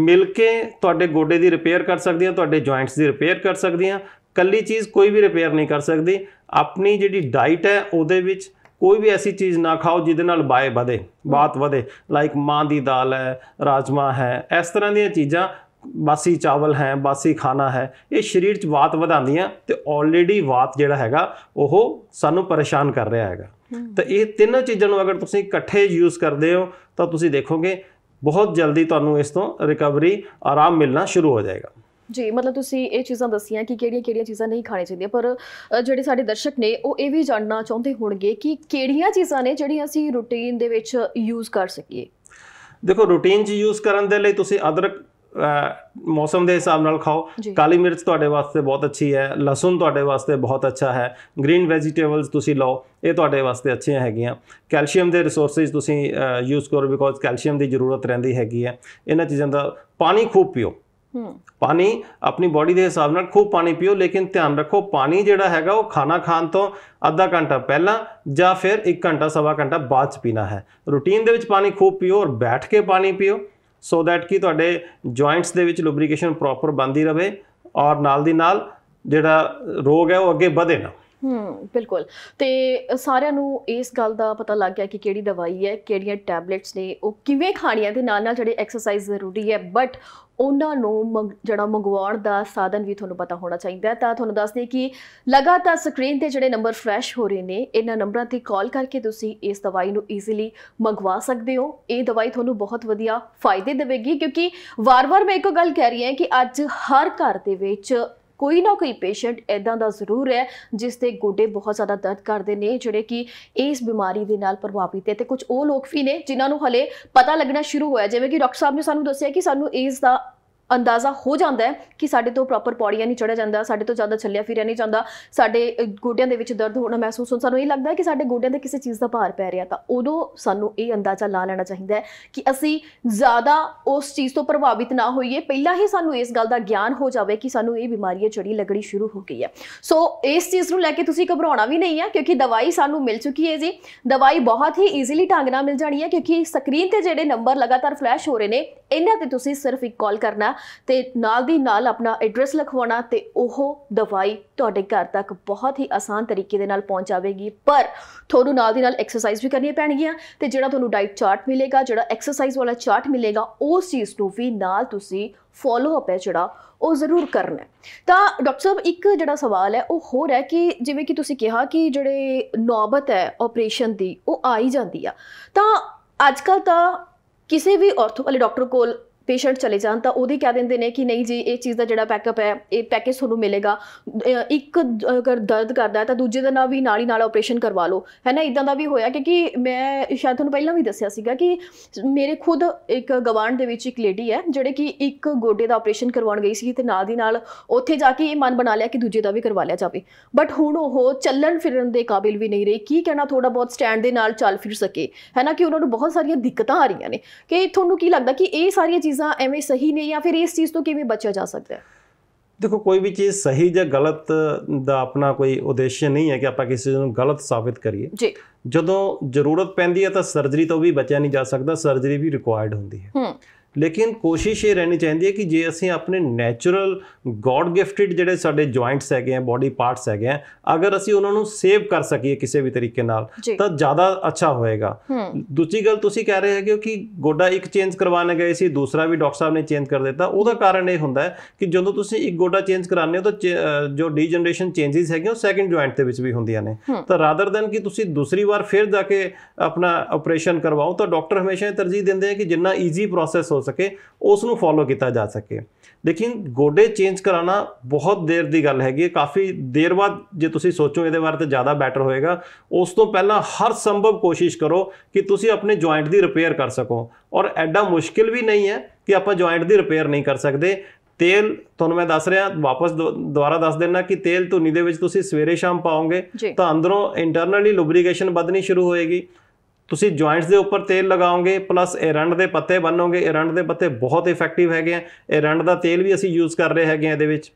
ਮਿਲ ਕੇ ਤੁਹਾਡੇ ਗੋਡੇ ਦੀ ਰਿਪੇਅਰ ਕਰ ਸਕਦੀਆਂ ਤੁਹਾਡੇ ਜੁਆਇੰਟਸ ਦੀ ਰਿਪੇਅਰ ਕਰ ਸਕਦੀਆਂ ਕੱਲੀ ਚੀਜ਼ ਕੋਈ ਵੀ ਰਿਪੇਅਰ ਨਹੀਂ ਕਰ ਸਕਦੀ ਆਪਣੀ ਜਿਹੜੀ ਡਾਈਟ ਹੈ ਉਹਦੇ ਵਿੱਚ ਕੋਈ ਵੀ ਐਸੀ ਚੀਜ਼ ਨਾ ਖਾਓ ਜਿਹਦੇ ਨਾਲ ਬਾਏ ਵਧੇ ਬਾਤ ਵਧੇ ਲਾਈਕ ਮਾਂ ਦੀ ਦਾਲ ਹੈ ਰਾਜਮਾ ਹੈ ਇਸ ਤਰ੍ਹਾਂ ਦੀਆਂ ਚੀਜ਼ਾਂ ਬਾਸੀ ਚਾਵਲ ਹੈ ਬਾਸੀ ਖਾਣਾ ਹੈ ਇਹ ਸਰੀਰ 'ਚ ਬਾਤ ਵਧਾਉਂਦੀਆਂ ਤੇ ਆਲਰੇਡੀ ਬਾਤ ਜਿਹੜਾ ਹੈਗਾ ਉਹ ਸਾਨੂੰ ਪਰੇਸ਼ਾਨ ਕਰ ਰਿਹਾ ਹੈਗਾ ਤਾਂ ਇਹ ਤਿੰਨੋਂ ਚੀਜ਼ਾਂ ਨੂੰ ਅਗਰ ਤੁਸੀਂ ਇਕੱਠੇ ਯੂਜ਼ ਕਰਦੇ ਹੋ ਤਾਂ ਤੁਸੀਂ ਦੇਖੋਗੇ ਬਹੁਤ ਜਲਦੀ ਤੁਹਾਨੂੰ ਇਸ ਤੋਂ ਰਿਕਵਰੀ ਆਰਾਮ ਮਿਲਣਾ ਸ਼ੁਰੂ ਹੋ ਜਾਏਗਾ ਜੀ ਮਤਲਬ ਤੁਸੀਂ ਇਹ ਚੀਜ਼ਾਂ ਦੱਸੀਆਂ ਕਿ ਕਿਹੜੀਆਂ-ਕਿਹੜੀਆਂ ਚੀਜ਼ਾਂ ਨਹੀਂ ਖਾਣੀ ਚਾਹੀਦੀਆਂ ਪਰ ਜਿਹੜੇ ਸਾਡੇ ਦਰਸ਼ਕ ਨੇ ਉਹ ਇਹ ਵੀ ਜਾਣਨਾ ਚਾਹੁੰਦੇ ਹੋਣਗੇ ਕਿ ਕਿਹੜੀਆਂ ਚੀਜ਼ਾਂ ਨੇ ਜਿਹੜੀਆਂ ਅਸੀਂ ਰੁਟੀਨ ਦੇ ਵਿੱਚ ਯੂਜ਼ ਕਰ ਸਕੀਏ ਦੇਖੋ ਰੁਟੀਨ 'ਚ ਯੂਜ਼ ਕਰਨ ਦੇ ਲਈ ਤੁਸੀਂ ਅਦਰਕ ਮੌਸਮ ਦੇ ਹਿਸਾਬ ਨਾਲ ਖਾਓ ਕਾਲੀ ਮਿਰਚ ਤੁਹਾਡੇ ਵਾਸਤੇ ਬਹੁਤ ਅੱਛੀ ਹੈ ਲਸਣ ਤੁਹਾਡੇ ਵਾਸਤੇ ਬਹੁਤ ਅੱਛਾ ਹੈ ਗ੍ਰੀਨ ਵੈਜੀਟੇਬਲਸ ਤੁਸੀਂ ਲਓ ਇਹ ਤੁਹਾਡੇ ਵਾਸਤੇ ਅੱਛੀਆਂ ਹੈਗੀਆਂ ਕੈਲਸ਼ੀਅਮ ਦੇ ਰਿਸੋਰਸਸ ਤੁਸੀਂ ਯੂਜ਼ ਕਰੋ ਬਿਕੋਜ਼ ਕੈਲਸ਼ੀਅਮ ਦੀ ਜ਼ਰੂਰਤ ਰਹਿੰਦੀ ਹੈਗੀ ਹੈ ਇਹਨਾਂ ਚੀਜ਼ਾਂ ਦਾ ਪਾਣੀ ਖੂਬ ਪੀਓ ਪਾਣੀ ਆਪਣੀ ਬਾਡੀ ਦੇ ਹਿਸਾਬ ਨਾਲ ਖੂਬ ਪਾਣੀ ਪੀਓ ਲੇਕਿਨ ਧਿਆਨ ਰੱਖੋ ਪਾਣੀ ਜਿਹੜਾ ਹੈਗਾ ਉਹ ਖਾਣਾ ਖਾਣ ਤੋਂ ਅੱਧਾ ਘੰਟਾ ਪਹਿਲਾਂ ਜਾਂ ਫਿਰ 1 ਘੰਟਾ ਸਵਾ ਘੰਟਾ ਬਾਅਦ ਚ ਪੀਣਾ ਹੈ ਰੂਟੀਨ ਦੇ ਵਿੱਚ ਪਾਣੀ ਖੂਬ ਪੀਓ ਔਰ ਬੈਠ ਕੇ ਪਾਣੀ ਪੀਓ ਸੋ ਥੈਟ ਕਿ ਤੁਹਾਡੇ ਜੁਆਇੰਟਸ ਦੇ ਵਿੱਚ ਲੁਬਰੀਕੇਸ਼ਨ ਪ੍ਰੋਪਰ ਬੰਦੀ ਰਵੇ ਔਰ ਨਾਲ ਦੀ ਨਾਲ ਜਿਹੜਾ ਰੋਗ ਹੈ ਉਹ ਅੱਗੇ ਵਧੇ ਨਾ ਹੂੰ ਬਿਲਕੁਲ ਤੇ ਸਾਰਿਆਂ ਨੂੰ ਇਸ ਗੱਲ ਦਾ ਪਤਾ ਲੱਗ ਗਿਆ ਕਿ ਕਿਹੜੀ ਦਵਾਈ ਹੈ ਕਿਹੜੀਆਂ ਟੈਬਲੇਟਸ ਨੇ ਉਹ ਕਿਵੇਂ ਖਾਣੀਆਂ ਤੇ ਨਾਲ ਨਾਲ ਜਿਹੜੇ ਐਕਸਰਸਾਈਜ਼ ਜ਼ਰੂਰੀ ਹੈ ਬਟ ਉਹਨਾਂ ਨੂੰ ਜਿਹੜਾ ਮੰਗਵਾਉਣ ਦਾ ਸਾਧਨ ਵੀ ਤੁਹਾਨੂੰ ਪਤਾ ਹੋਣਾ ਚਾਹੀਦਾ ਤਾਂ ਤੁਹਾਨੂੰ ਦੇ ਕਿ ਲਗਾਤਾਰ ਸਕਰੀਨ ਤੇ ਜਿਹੜੇ ਨੰਬਰ ਫਲੈਸ਼ ਹੋ ਰਹੇ ਨੇ ਇਹਨਾਂ ਨੰਬਰਾਂ ਤੇ ਕਾਲ ਕਰਕੇ ਤੁਸੀਂ ਇਸ ਦਵਾਈ ਨੂੰ ਈਜ਼ੀਲੀ ਮੰਗਵਾ ਸਕਦੇ ਹੋ ਇਹ ਦਵਾਈ ਤੁਹਾਨੂੰ ਬਹੁਤ ਵਧੀਆ ਫਾਇਦੇ ਦੇਵੇਗੀ ਕਿਉਂਕਿ ਵਾਰ-ਵਾਰ ਮੈਂ ਇੱਕੋ ਗੱਲ ਕਹਿ ਰਹੀ ਹਾਂ ਕਿ ਅੱਜ ਹਰ ਘਰ ਦੇ ਵਿੱਚ ਕੋਈ ਨਾ ਕੋਈ ਪੇਸ਼ੈਂਟ ਐਦਾਂ ਦਾ ਜ਼ਰੂਰ ਹੈ ਜਿਸ ਦੇ ਗੋਡੇ ਬਹੁਤ ਜ਼ਿਆਦਾ ਦਰਦ ਕਰਦੇ ਨੇ ਜਿਹੜੇ ਕਿ ਇਸ ਬਿਮਾਰੀ ਦੇ ਨਾਲ ਪ੍ਰਭਾਵਿਤ ਹੈ ਤੇ ਕੁਝ ਉਹ ਲੋਕ ਵੀ ਨੇ ਜਿਨ੍ਹਾਂ ਨੂੰ ਹਲੇ ਪਤਾ ਲੱਗਣਾ ਸ਼ੁਰੂ ਹੋਇਆ ਜਿਵੇਂ ਕਿ ਡਾਕਟਰ ਸਾਹਿਬ ਨੇ ਸਾਨੂੰ ਦੱਸਿਆ ਕਿ ਸਾਨੂੰ ਇਸ ਦਾ ਅੰਦਾਜ਼ਾ ਹੋ ਜਾਂਦਾ ਹੈ ਕਿ ਸਾਡੇ ਤੋਂ ਪ੍ਰੋਪਰ ਪੌੜੀਆਂ ਨਹੀਂ ਚੜਿਆ ਜਾਂਦਾ ਸਾਡੇ ਤੋਂ ਜ਼ਿਆਦਾ ਛੱਲਿਆ ਫਿਰਿਆ ਨਹੀਂ ਜਾਂਦਾ ਸਾਡੇ ਗੋਡਿਆਂ ਦੇ ਵਿੱਚ ਦਰਦ ਹੋਣਾ ਮਹਿਸੂਸ ਹੁੰਦਾ ਸਾਨੂੰ ਇਹ ਲੱਗਦਾ ਹੈ ਕਿ ਸਾਡੇ ਗੋਡਿਆਂ ਤੇ ਕਿਸੇ ਚੀਜ਼ ਦਾ ਭਾਰ ਪੈ ਰਿਹਾ ਤਾਂ ਉਦੋਂ ਸਾਨੂੰ ਇਹ ਅੰਦਾਜ਼ਾ ਲਾ ਲੈਣਾ ਚਾਹੀਦਾ ਹੈ ਕਿ ਅਸੀਂ ਜ਼ਿਆਦਾ ਉਸ ਚੀਜ਼ ਤੋਂ ਪ੍ਰਭਾਵਿਤ ਨਾ ਹੋਈਏ ਪਹਿਲਾਂ ਹੀ ਸਾਨੂੰ ਇਸ ਗੱਲ ਦਾ ਗਿਆਨ ਹੋ ਜਾਵੇ ਕਿ ਸਾਨੂੰ ਇਹ ਬਿਮਾਰੀ ਹੈ ਜਿਹੜੀ ਲੱਗਣੀ ਸ਼ੁਰੂ ਹੋ ਗਈ ਹੈ ਸੋ ਇਸ ਚੀਜ਼ ਨੂੰ ਲੈ ਕੇ ਤੁਸੀਂ ਘਬਰਾਉਣਾ ਵੀ ਨਹੀਂ ਹੈ ਕਿਉਂਕਿ ਦਵਾਈ ਸਾਨੂੰ ਮਿਲ ਚੁੱਕੀ ਹੈ ਜੀ ਦਵਾਈ ਬਹੁਤ ਹੀ ਈਜ਼ੀਲੀ ਢੰਗ ਨਾਲ ਮਿਲ ਜਾਣੀ ਹੈ ਕਿਉਂਕਿ ਸਕਰੀਨ ਤੇ ਜਿਹੜੇ ਨੰਬਰ ਲਗਾਤਾਰ ਫਲੈਸ਼ ਹੋ ਰਹੇ ਨੇ ਇਹਨਾਂ ਤੇ ਤੁਸੀਂ ਸਿਰਫ ਇੱਕ ਕਾਲ ਕਰਨਾ ਤੇ ਨਾਲ ਦੀ ਨਾਲ ਆਪਣਾ ਐਡਰੈਸ ਲਿਖਵਾਉਣਾ ਤੇ ਉਹ ਦਵਾਈ ਤੁਹਾਡੇ ਘਰ ਤੱਕ ਬਹੁਤ ਹੀ ਆਸਾਨ ਤਰੀਕੇ ਦੇ ਨਾਲ ਪਹੁੰਚ ਜਾਵੇਗੀ ਪਰ ਤੁਹਾਨੂੰ ਨਾਲ ਦੀ ਨਾਲ ਐਕਸਰਸਾਈਜ਼ ਵੀ ਕਰਨੀ ਪੈਣੀ ਹੈ ਤੇ ਜਿਹੜਾ ਤੁਹਾਨੂੰ ਡਾਈਟ ਚਾਰਟ ਮਿਲੇਗਾ ਜਿਹੜਾ ਐਕਸਰਸਾਈਜ਼ ਵਾਲਾ ਚਾਰਟ ਮਿਲੇਗਾ ਉਸ ਚੀਜ਼ ਨੂੰ ਵੀ ਨਾਲ ਤੁਸੀਂ ਫੋਲੋ ਅਪ ਹੈ ਜਿਹੜਾ ਉਹ ਜ਼ਰੂਰ ਕਰਨਾ ਤਾਂ ਡਾਕਟਰ ਸਾਹਿਬ ਇੱਕ ਜਿਹੜਾ ਸਵਾਲ ਹੈ ਉਹ ਹੋਰ ਹੈ ਕਿ ਜਿਵੇਂ ਕਿ ਤੁਸੀਂ ਕਿਹਾ ਕਿ ਜਿਹੜੇ ਨੌਬਤ ਹੈ ਆਪਰੇਸ਼ਨ ਦੀ ਉਹ ਆ ਹੀ ਜਾਂਦੀ ਆ ਤਾਂ ਅੱਜ ਕੱਲ ਤਾਂ ਕਿਸੇ ਵੀ ਆਰਥੋ ਵਾਲੇ ਡਾਕਟਰ ਕੋਲ ਪੇਸ਼ੈਂਟ ਚਲੇ ਜਾਣ ਤਾਂ ਉਹਦੇ ਕਹਿ ਦਿੰਦੇ ਨੇ ਕਿ ਨਹੀਂ ਜੀ ਇਹ ਚੀਜ਼ ਦਾ ਜਿਹੜਾ ਪੈਕਅਪ ਹੈ ਇਹ ਪੈਕੇਜ ਤੁਹਾਨੂੰ ਮਿਲੇਗਾ ਇੱਕ ਅਗਰ ਦਰਦ ਕਰਦਾ ਤਾਂ ਦੂਜੇ ਦਾ ਨਾਲ ਵੀ ਨਾਲ ਹੀ ਨਾਲ ਆਪਰੇਸ਼ਨ ਕਰਵਾ ਲਓ ਹੈ ਨਾ ਇਦਾਂ ਦਾ ਵੀ ਹੋਇਆ ਕਿਉਂਕਿ ਮੈਂ ਸ਼ਾਇਦ ਤੁਹਾਨੂੰ ਪਹਿਲਾਂ ਵੀ ਦੱਸਿਆ ਸੀਗਾ ਕਿ ਮੇਰੇ ਖੁਦ ਇੱਕ ਗਵਾਂਡ ਦੇ ਵਿੱਚ ਇੱਕ ਲੇਡੀ ਹੈ ਜਿਹੜੇ ਕਿ ਇੱਕ ਗੋਡੇ ਦਾ ਆਪਰੇਸ਼ਨ ਕਰਵਾਉਣ ਗਈ ਸੀ ਤੇ ਨਾਲ ਦੀ ਨਾਲ ਉੱਥੇ ਜਾ ਕੇ ਇਹ ਮਨ ਬਣਾ ਲਿਆ ਕਿ ਦੂਜੇ ਦਾ ਵੀ ਕਰਵਾ ਲਿਆ ਜਾਵੇ ਬਟ ਹੁਣ ਉਹ ਚੱਲਣ ਫਿਰਨ ਦੇ ਕਾਬਿਲ ਵੀ ਨਹੀਂ ਰਹੀ ਕੀ ਕਹਿਣਾ ਥੋੜਾ ਬਹੁਤ ਸਟੈਂਡ ਦੇ ਨਾਲ ਚੱਲ ਫਿਰ ਸਕੇ ਹੈ ਨਾ ਕਿ ਉਹਨਾਂ ਨੂੰ ਬਹੁਤ ਸਾਰੀਆਂ ਦਿੱਕਤਾਂ ਆ ਰਹੀਆਂ ਨੇ ਕਿ ਤੁਹਾਨੂੰ ਕੀ ਲੱਗਦਾ ਕਿ ਇਹ ਸਾਰੀਆਂ ਚੀਜ਼ਾਂ ਚੀਜ਼ਾਂ ਐਵੇਂ ਸਹੀ ਨੇ ਜਾਂ ਫਿਰ ਇਸ ਚੀਜ਼ ਤੋਂ ਕਿਵੇਂ ਬਚਿਆ ਜਾ ਸਕਦਾ ਹੈ ਦੇਖੋ ਕੋਈ ਵੀ ਚੀਜ਼ ਸਹੀ ਜਾਂ ਗਲਤ ਦਾ ਆਪਣਾ ਕੋਈ ਉਦੇਸ਼ ਨਹੀਂ ਹੈ ਕਿ ਆਪਾਂ ਕਿਸੇ ਨੂੰ ਗਲਤ ਸਾਬਿਤ ਕਰੀਏ ਜੀ ਜਦੋਂ ਜ਼ਰੂਰਤ ਪੈਂਦੀ ਹੈ ਤਾਂ ਸਰਜਰੀ ਤੋਂ ਵੀ ਬਚਿਆ ਨਹੀਂ ਜਾ ਸਕਦਾ ਸਰਜਰੀ ਵੀ ਰਿਕੁਆਇਰਡ ਹੁੰਦੀ ਹੈ ਹੂੰ ਲੇਕਿਨ ਕੋਸ਼ਿਸ਼ ਇਹ ਰਹਿਣੀ ਚਾਹੀਦੀ ਹੈ ਕਿ ਜੇ ਅਸੀਂ ਆਪਣੇ ਨੇਚਰਲ ਗੋਡ ਗਿਫਟਡ ਜਿਹੜੇ ਸਾਡੇ ਜੁਆਇੰਟਸ ਹੈਗੇ ਆ ਬਾਡੀ ਪਾਰਟਸ ਹੈਗੇ ਆ ਅਗਰ ਅਸੀਂ ਉਹਨਾਂ ਨੂੰ ਸੇਵ ਕਰ ਸਕੀਏ ਕਿਸੇ ਵੀ ਤਰੀਕੇ ਨਾਲ ਤਾਂ ਜ਼ਿਆਦਾ ਅੱਛਾ ਹੋਏਗਾ ਦੂਜੀ ਗੱਲ ਤੁਸੀਂ ਕਹਿ ਰਹੇ ਹੈਗੇ ਕਿ ਗੋਡਾ ਇੱਕ ਚੇਂਜ ਕਰਵਾਉਣ ਗਏ ਸੀ ਦੂਸਰਾ ਵੀ ਡਾਕਟਰ ਸਾਹਿਬ ਨੇ ਚੇਂਜ ਕਰ ਦਿੱਤਾ ਉਹਦਾ ਕਾਰਨ ਇਹ ਹੁੰਦਾ ਹੈ ਕਿ ਜਦੋਂ ਤੁਸੀਂ ਇੱਕ ਗੋਡਾ ਚੇਂਜ ਕਰਾਉਂਦੇ ਹੋ ਤਾਂ ਜੋ ਡੀਜਨਰੇਸ਼ਨ ਚੇਂजेस ਹੈਗੇ ਉਹ ਸੈਕੰਡ ਜੁਆਇੰਟ ਦੇ ਵਿੱਚ ਵੀ ਹੁੰਦੀਆਂ ਨੇ ਤਾਂ ਰਾਦਰ ਦੈਨ ਕਿ ਤੁਸੀਂ ਦੂਸਰੀ ਵਾਰ ਫਿਰ ਜਾ ਕੇ ਆਪਣਾ ਆਪਰੇਸ਼ਨ ਕਰਵਾਓ ਤਾਂ ਡਾਕਟਰ ਹਮੇਸ਼ਾ ਤਰਜੀਹ ਦਿੰਦੇ ਆ ਕਿ ਜਿੰਨਾ ਈਜ਼ੀ ਪ੍ਰੋਸੈਸ ਹੋ ਹੋ ਸਕੇ ਉਸ ਨੂੰ ਫੋਲੋ ਕੀਤਾ ਜਾ ਸਕੇ ਲੇਕਿਨ ਗੋਡੇ ਚੇਂਜ ਕਰਾਣਾ ਬਹੁਤ ਦੇਰ ਦੀ ਗੱਲ ਹੈਗੀ ਹੈ ਕਾਫੀ ਦੇਰ ਬਾਅਦ ਜੇ ਤੁਸੀਂ ਸੋਚੋ ਇਹਦੇ ਬਾਰੇ ਤੇ ਜ਼ਿਆਦਾ ਬੈਟਰ ਹੋਏਗਾ ਉਸ ਤੋਂ ਪਹਿਲਾਂ ਹਰ ਸੰਭਵ ਕੋਸ਼ਿਸ਼ ਕਰੋ ਕਿ ਤੁਸੀਂ ਆਪਣੇ ਜੁਆਇੰਟ ਦੀ ਰਿਪੇਅਰ ਕਰ ਸਕੋ ਔਰ ਐਡਾ ਮੁਸ਼ਕਿਲ ਵੀ ਨਹੀਂ ਹੈ ਕਿ ਆਪਾਂ ਜੁਆਇੰਟ ਦੀ ਰਿਪੇਅਰ ਨਹੀਂ ਕਰ ਸਕਦੇ ਤੇਲ ਤੁਹਾਨੂੰ ਮੈਂ ਦੱਸ ਰਿਹਾ ਵਾਪਸ ਦੁਬਾਰਾ ਦੱਸ ਦੇਣਾ ਕਿ ਤੇਲ ਧੁਨੀ ਦੇ ਵਿੱਚ ਤੁਸੀਂ ਸਵੇਰੇ ਸ਼ਾਮ ਪਾਓਗੇ ਤਾਂ ਅੰਦਰੋਂ ਇੰਟਰਨਲੀ ਲੁਬਰੀਕੇਸ਼ਨ ਵਧਣੀ ਸ਼ੁਰੂ ਹੋਏਗੀ ਤੁਸੀਂ ਜੁਆਇੰਟਸ ਦੇ ਉੱਪਰ ਤੇਲ ਲਗਾਓਗੇ ਪਲੱਸ ਏਰੰਡ ਦੇ ਪੱਤੇ ਬੰਨੋਗੇ ਏਰੰਡ ਦੇ ਪੱਤੇ ਬਹੁਤ ਇਫੈਕਟਿਵ ਹੈਗੇ ਆ ਏਰੰਡ ਦਾ ਤੇਲ ਵੀ ਅਸੀਂ ਯੂਜ਼ ਕਰ ਰਹੇ ਹੈਗੇ ਆ ਇਹਦੇ ਵਿੱਚ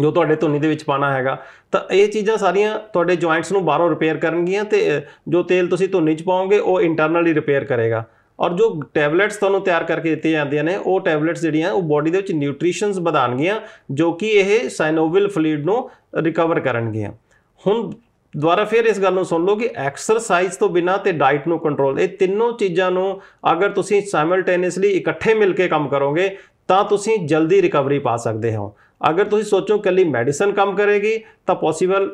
ਜੋ ਤੁਹਾਡੇ ਧੁੰਨੀ ਦੇ ਵਿੱਚ ਪਾਣਾ ਹੈਗਾ ਤਾਂ ਇਹ ਚੀਜ਼ਾਂ ਸਾਰੀਆਂ ਤੁਹਾਡੇ ਜੁਆਇੰਟਸ ਨੂੰ ਬਾਹਰੋਂ ਰਿਪੇਅਰ ਕਰਨਗੀਆਂ ਤੇ ਜੋ ਤੇਲ ਤੁਸੀਂ ਧੁੰਨੀ 'ਚ ਪਾਓਗੇ ਉਹ ਇੰਟਰਨਲੀ ਰਿਪੇਅਰ ਕਰੇਗਾ ਔਰ ਜੋ ਟੈਬਲੇਟਸ ਤੁਹਾਨੂੰ ਤਿਆਰ ਕਰਕੇ ਦਿੱਤੀਆਂ ਜਾਂਦੀਆਂ ਨੇ ਉਹ ਟੈਬਲੇਟਸ ਜਿਹੜੀਆਂ ਉਹ ਬਾਡੀ ਦੇ ਵਿੱਚ ਨਿਊਟ੍ਰੀਸ਼ਨਸ ਵਧਾਣਗੀਆਂ ਜੋ ਕਿ ਇਹ ਸਾਈਨੋਵਿਲ ਫਲੂਇਡ ਨੂੰ ਰਿਕਵਰ ਕਰਨਗੀਆਂ ਹੁਣ ਦੁਬਾਰਾ ਫਿਰ ਇਸ ਗੱਲ ਨੂੰ ਸੁਣ ਲਓ ਕਿ ਐਕਸਰਸਾਈਜ਼ ਤੋਂ ਬਿਨਾ ਤੇ ਡਾਈਟ ਨੂੰ ਕੰਟਰੋਲ ਇਹ ਤਿੰਨੋਂ ਚੀਜ਼ਾਂ ਨੂੰ ਅਗਰ ਤੁਸੀਂ ਸਾਈਮਲਟੇਨੀਅਸਲੀ ਇਕੱਠੇ ਮਿਲ ਕੇ ਕੰਮ ਕਰੋਗੇ ਤਾਂ ਤੁਸੀਂ ਜਲਦੀ ਰਿਕਵਰੀ ਪਾ ਸਕਦੇ ਹੋ ਅਗਰ ਤੁਸੀਂ ਸੋਚੋ ਕੱਲੀ ਮੈਡੀਸਨ ਕੰਮ ਕਰੇਗੀ ਤਾਂ ਪੋਸੀਬਲ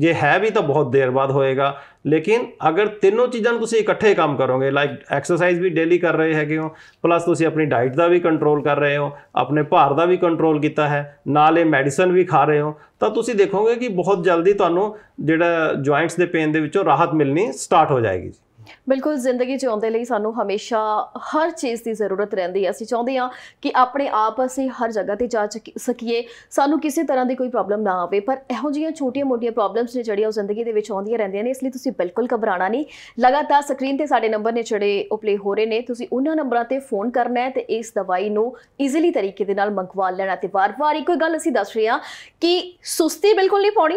ਜੇ ਹੈ ਵੀ ਤਾਂ ਬਹੁਤ ਦੇਰ ਬਾਅਦ ਹੋਏਗਾ ਲੇਕਿਨ ਅਗਰ ਤਿੰਨੋਂ ਚੀਜ਼ਾਂ ਨੂੰ ਤੁਸੀਂ ਇਕੱਠੇ ਕੰਮ ਕਰੋਗੇ ਲਾਈਕ ਐਕਸਰਸਾਈਜ਼ ਵੀ ਡੇਲੀ ਕਰ ਰਹੇ ਹੈਗੇ ਹੋ ਪਲੱਸ ਤੁਸੀਂ ਆਪਣੀ ਡਾਈਟ ਦਾ ਵੀ ਕੰਟਰੋਲ ਕਰ ਰਹੇ ਹੋ ਆਪਣੇ ਭਾਰ ਦਾ ਵੀ ਕੰਟਰੋਲ ਕੀਤਾ ਹੈ ਨਾਲ ਇਹ ਮੈਡੀਸਨ ਵੀ ਖਾ ਰਹੇ ਹੋ ਤਾਂ ਤੁਸੀਂ ਦੇਖੋਗੇ ਕਿ ਬਹੁਤ ਜਲਦੀ ਤੁਹਾਨੂੰ ਜਿਹੜਾ ਜੁਆਇੰਟਸ ਦੇ ਪੇਨ ਦੇ ਵਿੱਚੋਂ ਰਾਹਤ ਮਿਲਣੀ ਸਟਾਰਟ ਹੋ ਜਾਏਗੀ ਬਿਲਕੁਲ ਜ਼ਿੰਦਗੀ ਜਿਉਂਦੇ ਲਈ ਸਾਨੂੰ ਹਮੇਸ਼ਾ ਹਰ ਚੀਜ਼ ਦੀ ਜ਼ਰੂਰਤ ਰਹਿੰਦੀ ਹੈ ਅਸੀਂ ਚਾਹੁੰਦੇ ਹਾਂ ਕਿ ਆਪਣੇ ਆਪ ਅਸੀਂ ਹਰ ਜਗ੍ਹਾ ਤੇ ਜਾ ਸਕੀਏ ਸਾਨੂੰ ਕਿਸੇ ਤਰ੍ਹਾਂ ਦੀ ਕੋਈ ਪ੍ਰੋਬਲਮ ਨਾ ਆਵੇ ਪਰ ਇਹੋ ਜਿਹੀਆਂ ਛੋਟੀਆਂ-ਮੋਟੀਆਂ ਪ੍ਰੋਬਲਮਸ ਨੇ ਜਿਹੜੀਆਂ ਉਹ ਜ਼ਿੰਦਗੀ ਦੇ ਵਿੱਚ ਆਉਂਦੀਆਂ ਰਹਿੰਦੀਆਂ ਨੇ ਇਸ ਲਈ ਤੁਸੀਂ ਬਿਲਕੁਲ ਘਬਰਾਣਾ ਨਹੀਂ ਲਗਾਤਾਰ ਸਕਰੀਨ ਤੇ ਸਾਡੇ ਨੰਬਰ ਨੇ ਜਿਹੜੇ ਉਹ ਪਲੇ ਹੋ ਰਹੇ ਨੇ ਤੁਸੀਂ ਉਹਨਾਂ ਨੰਬਰਾਂ ਤੇ ਫੋਨ ਕਰਨਾ ਹੈ ਤੇ ਇਸ ਦਵਾਈ ਨੂੰ ਈਜ਼ੀਲੀ ਤਰੀਕੇ ਦੇ ਨਾਲ ਮੰਗਵਾ ਲੈਣਾ ਤੇ ਵਾਰ-ਵਾਰ ਇੱਕੋ ਗੱਲ ਅਸੀਂ ਦੱਸ ਰਹੇ ਹਾਂ ਕਿ ਸੁਸਤੀ ਬਿਲਕੁਲ ਨਹੀਂ ਪਾਉਣੀ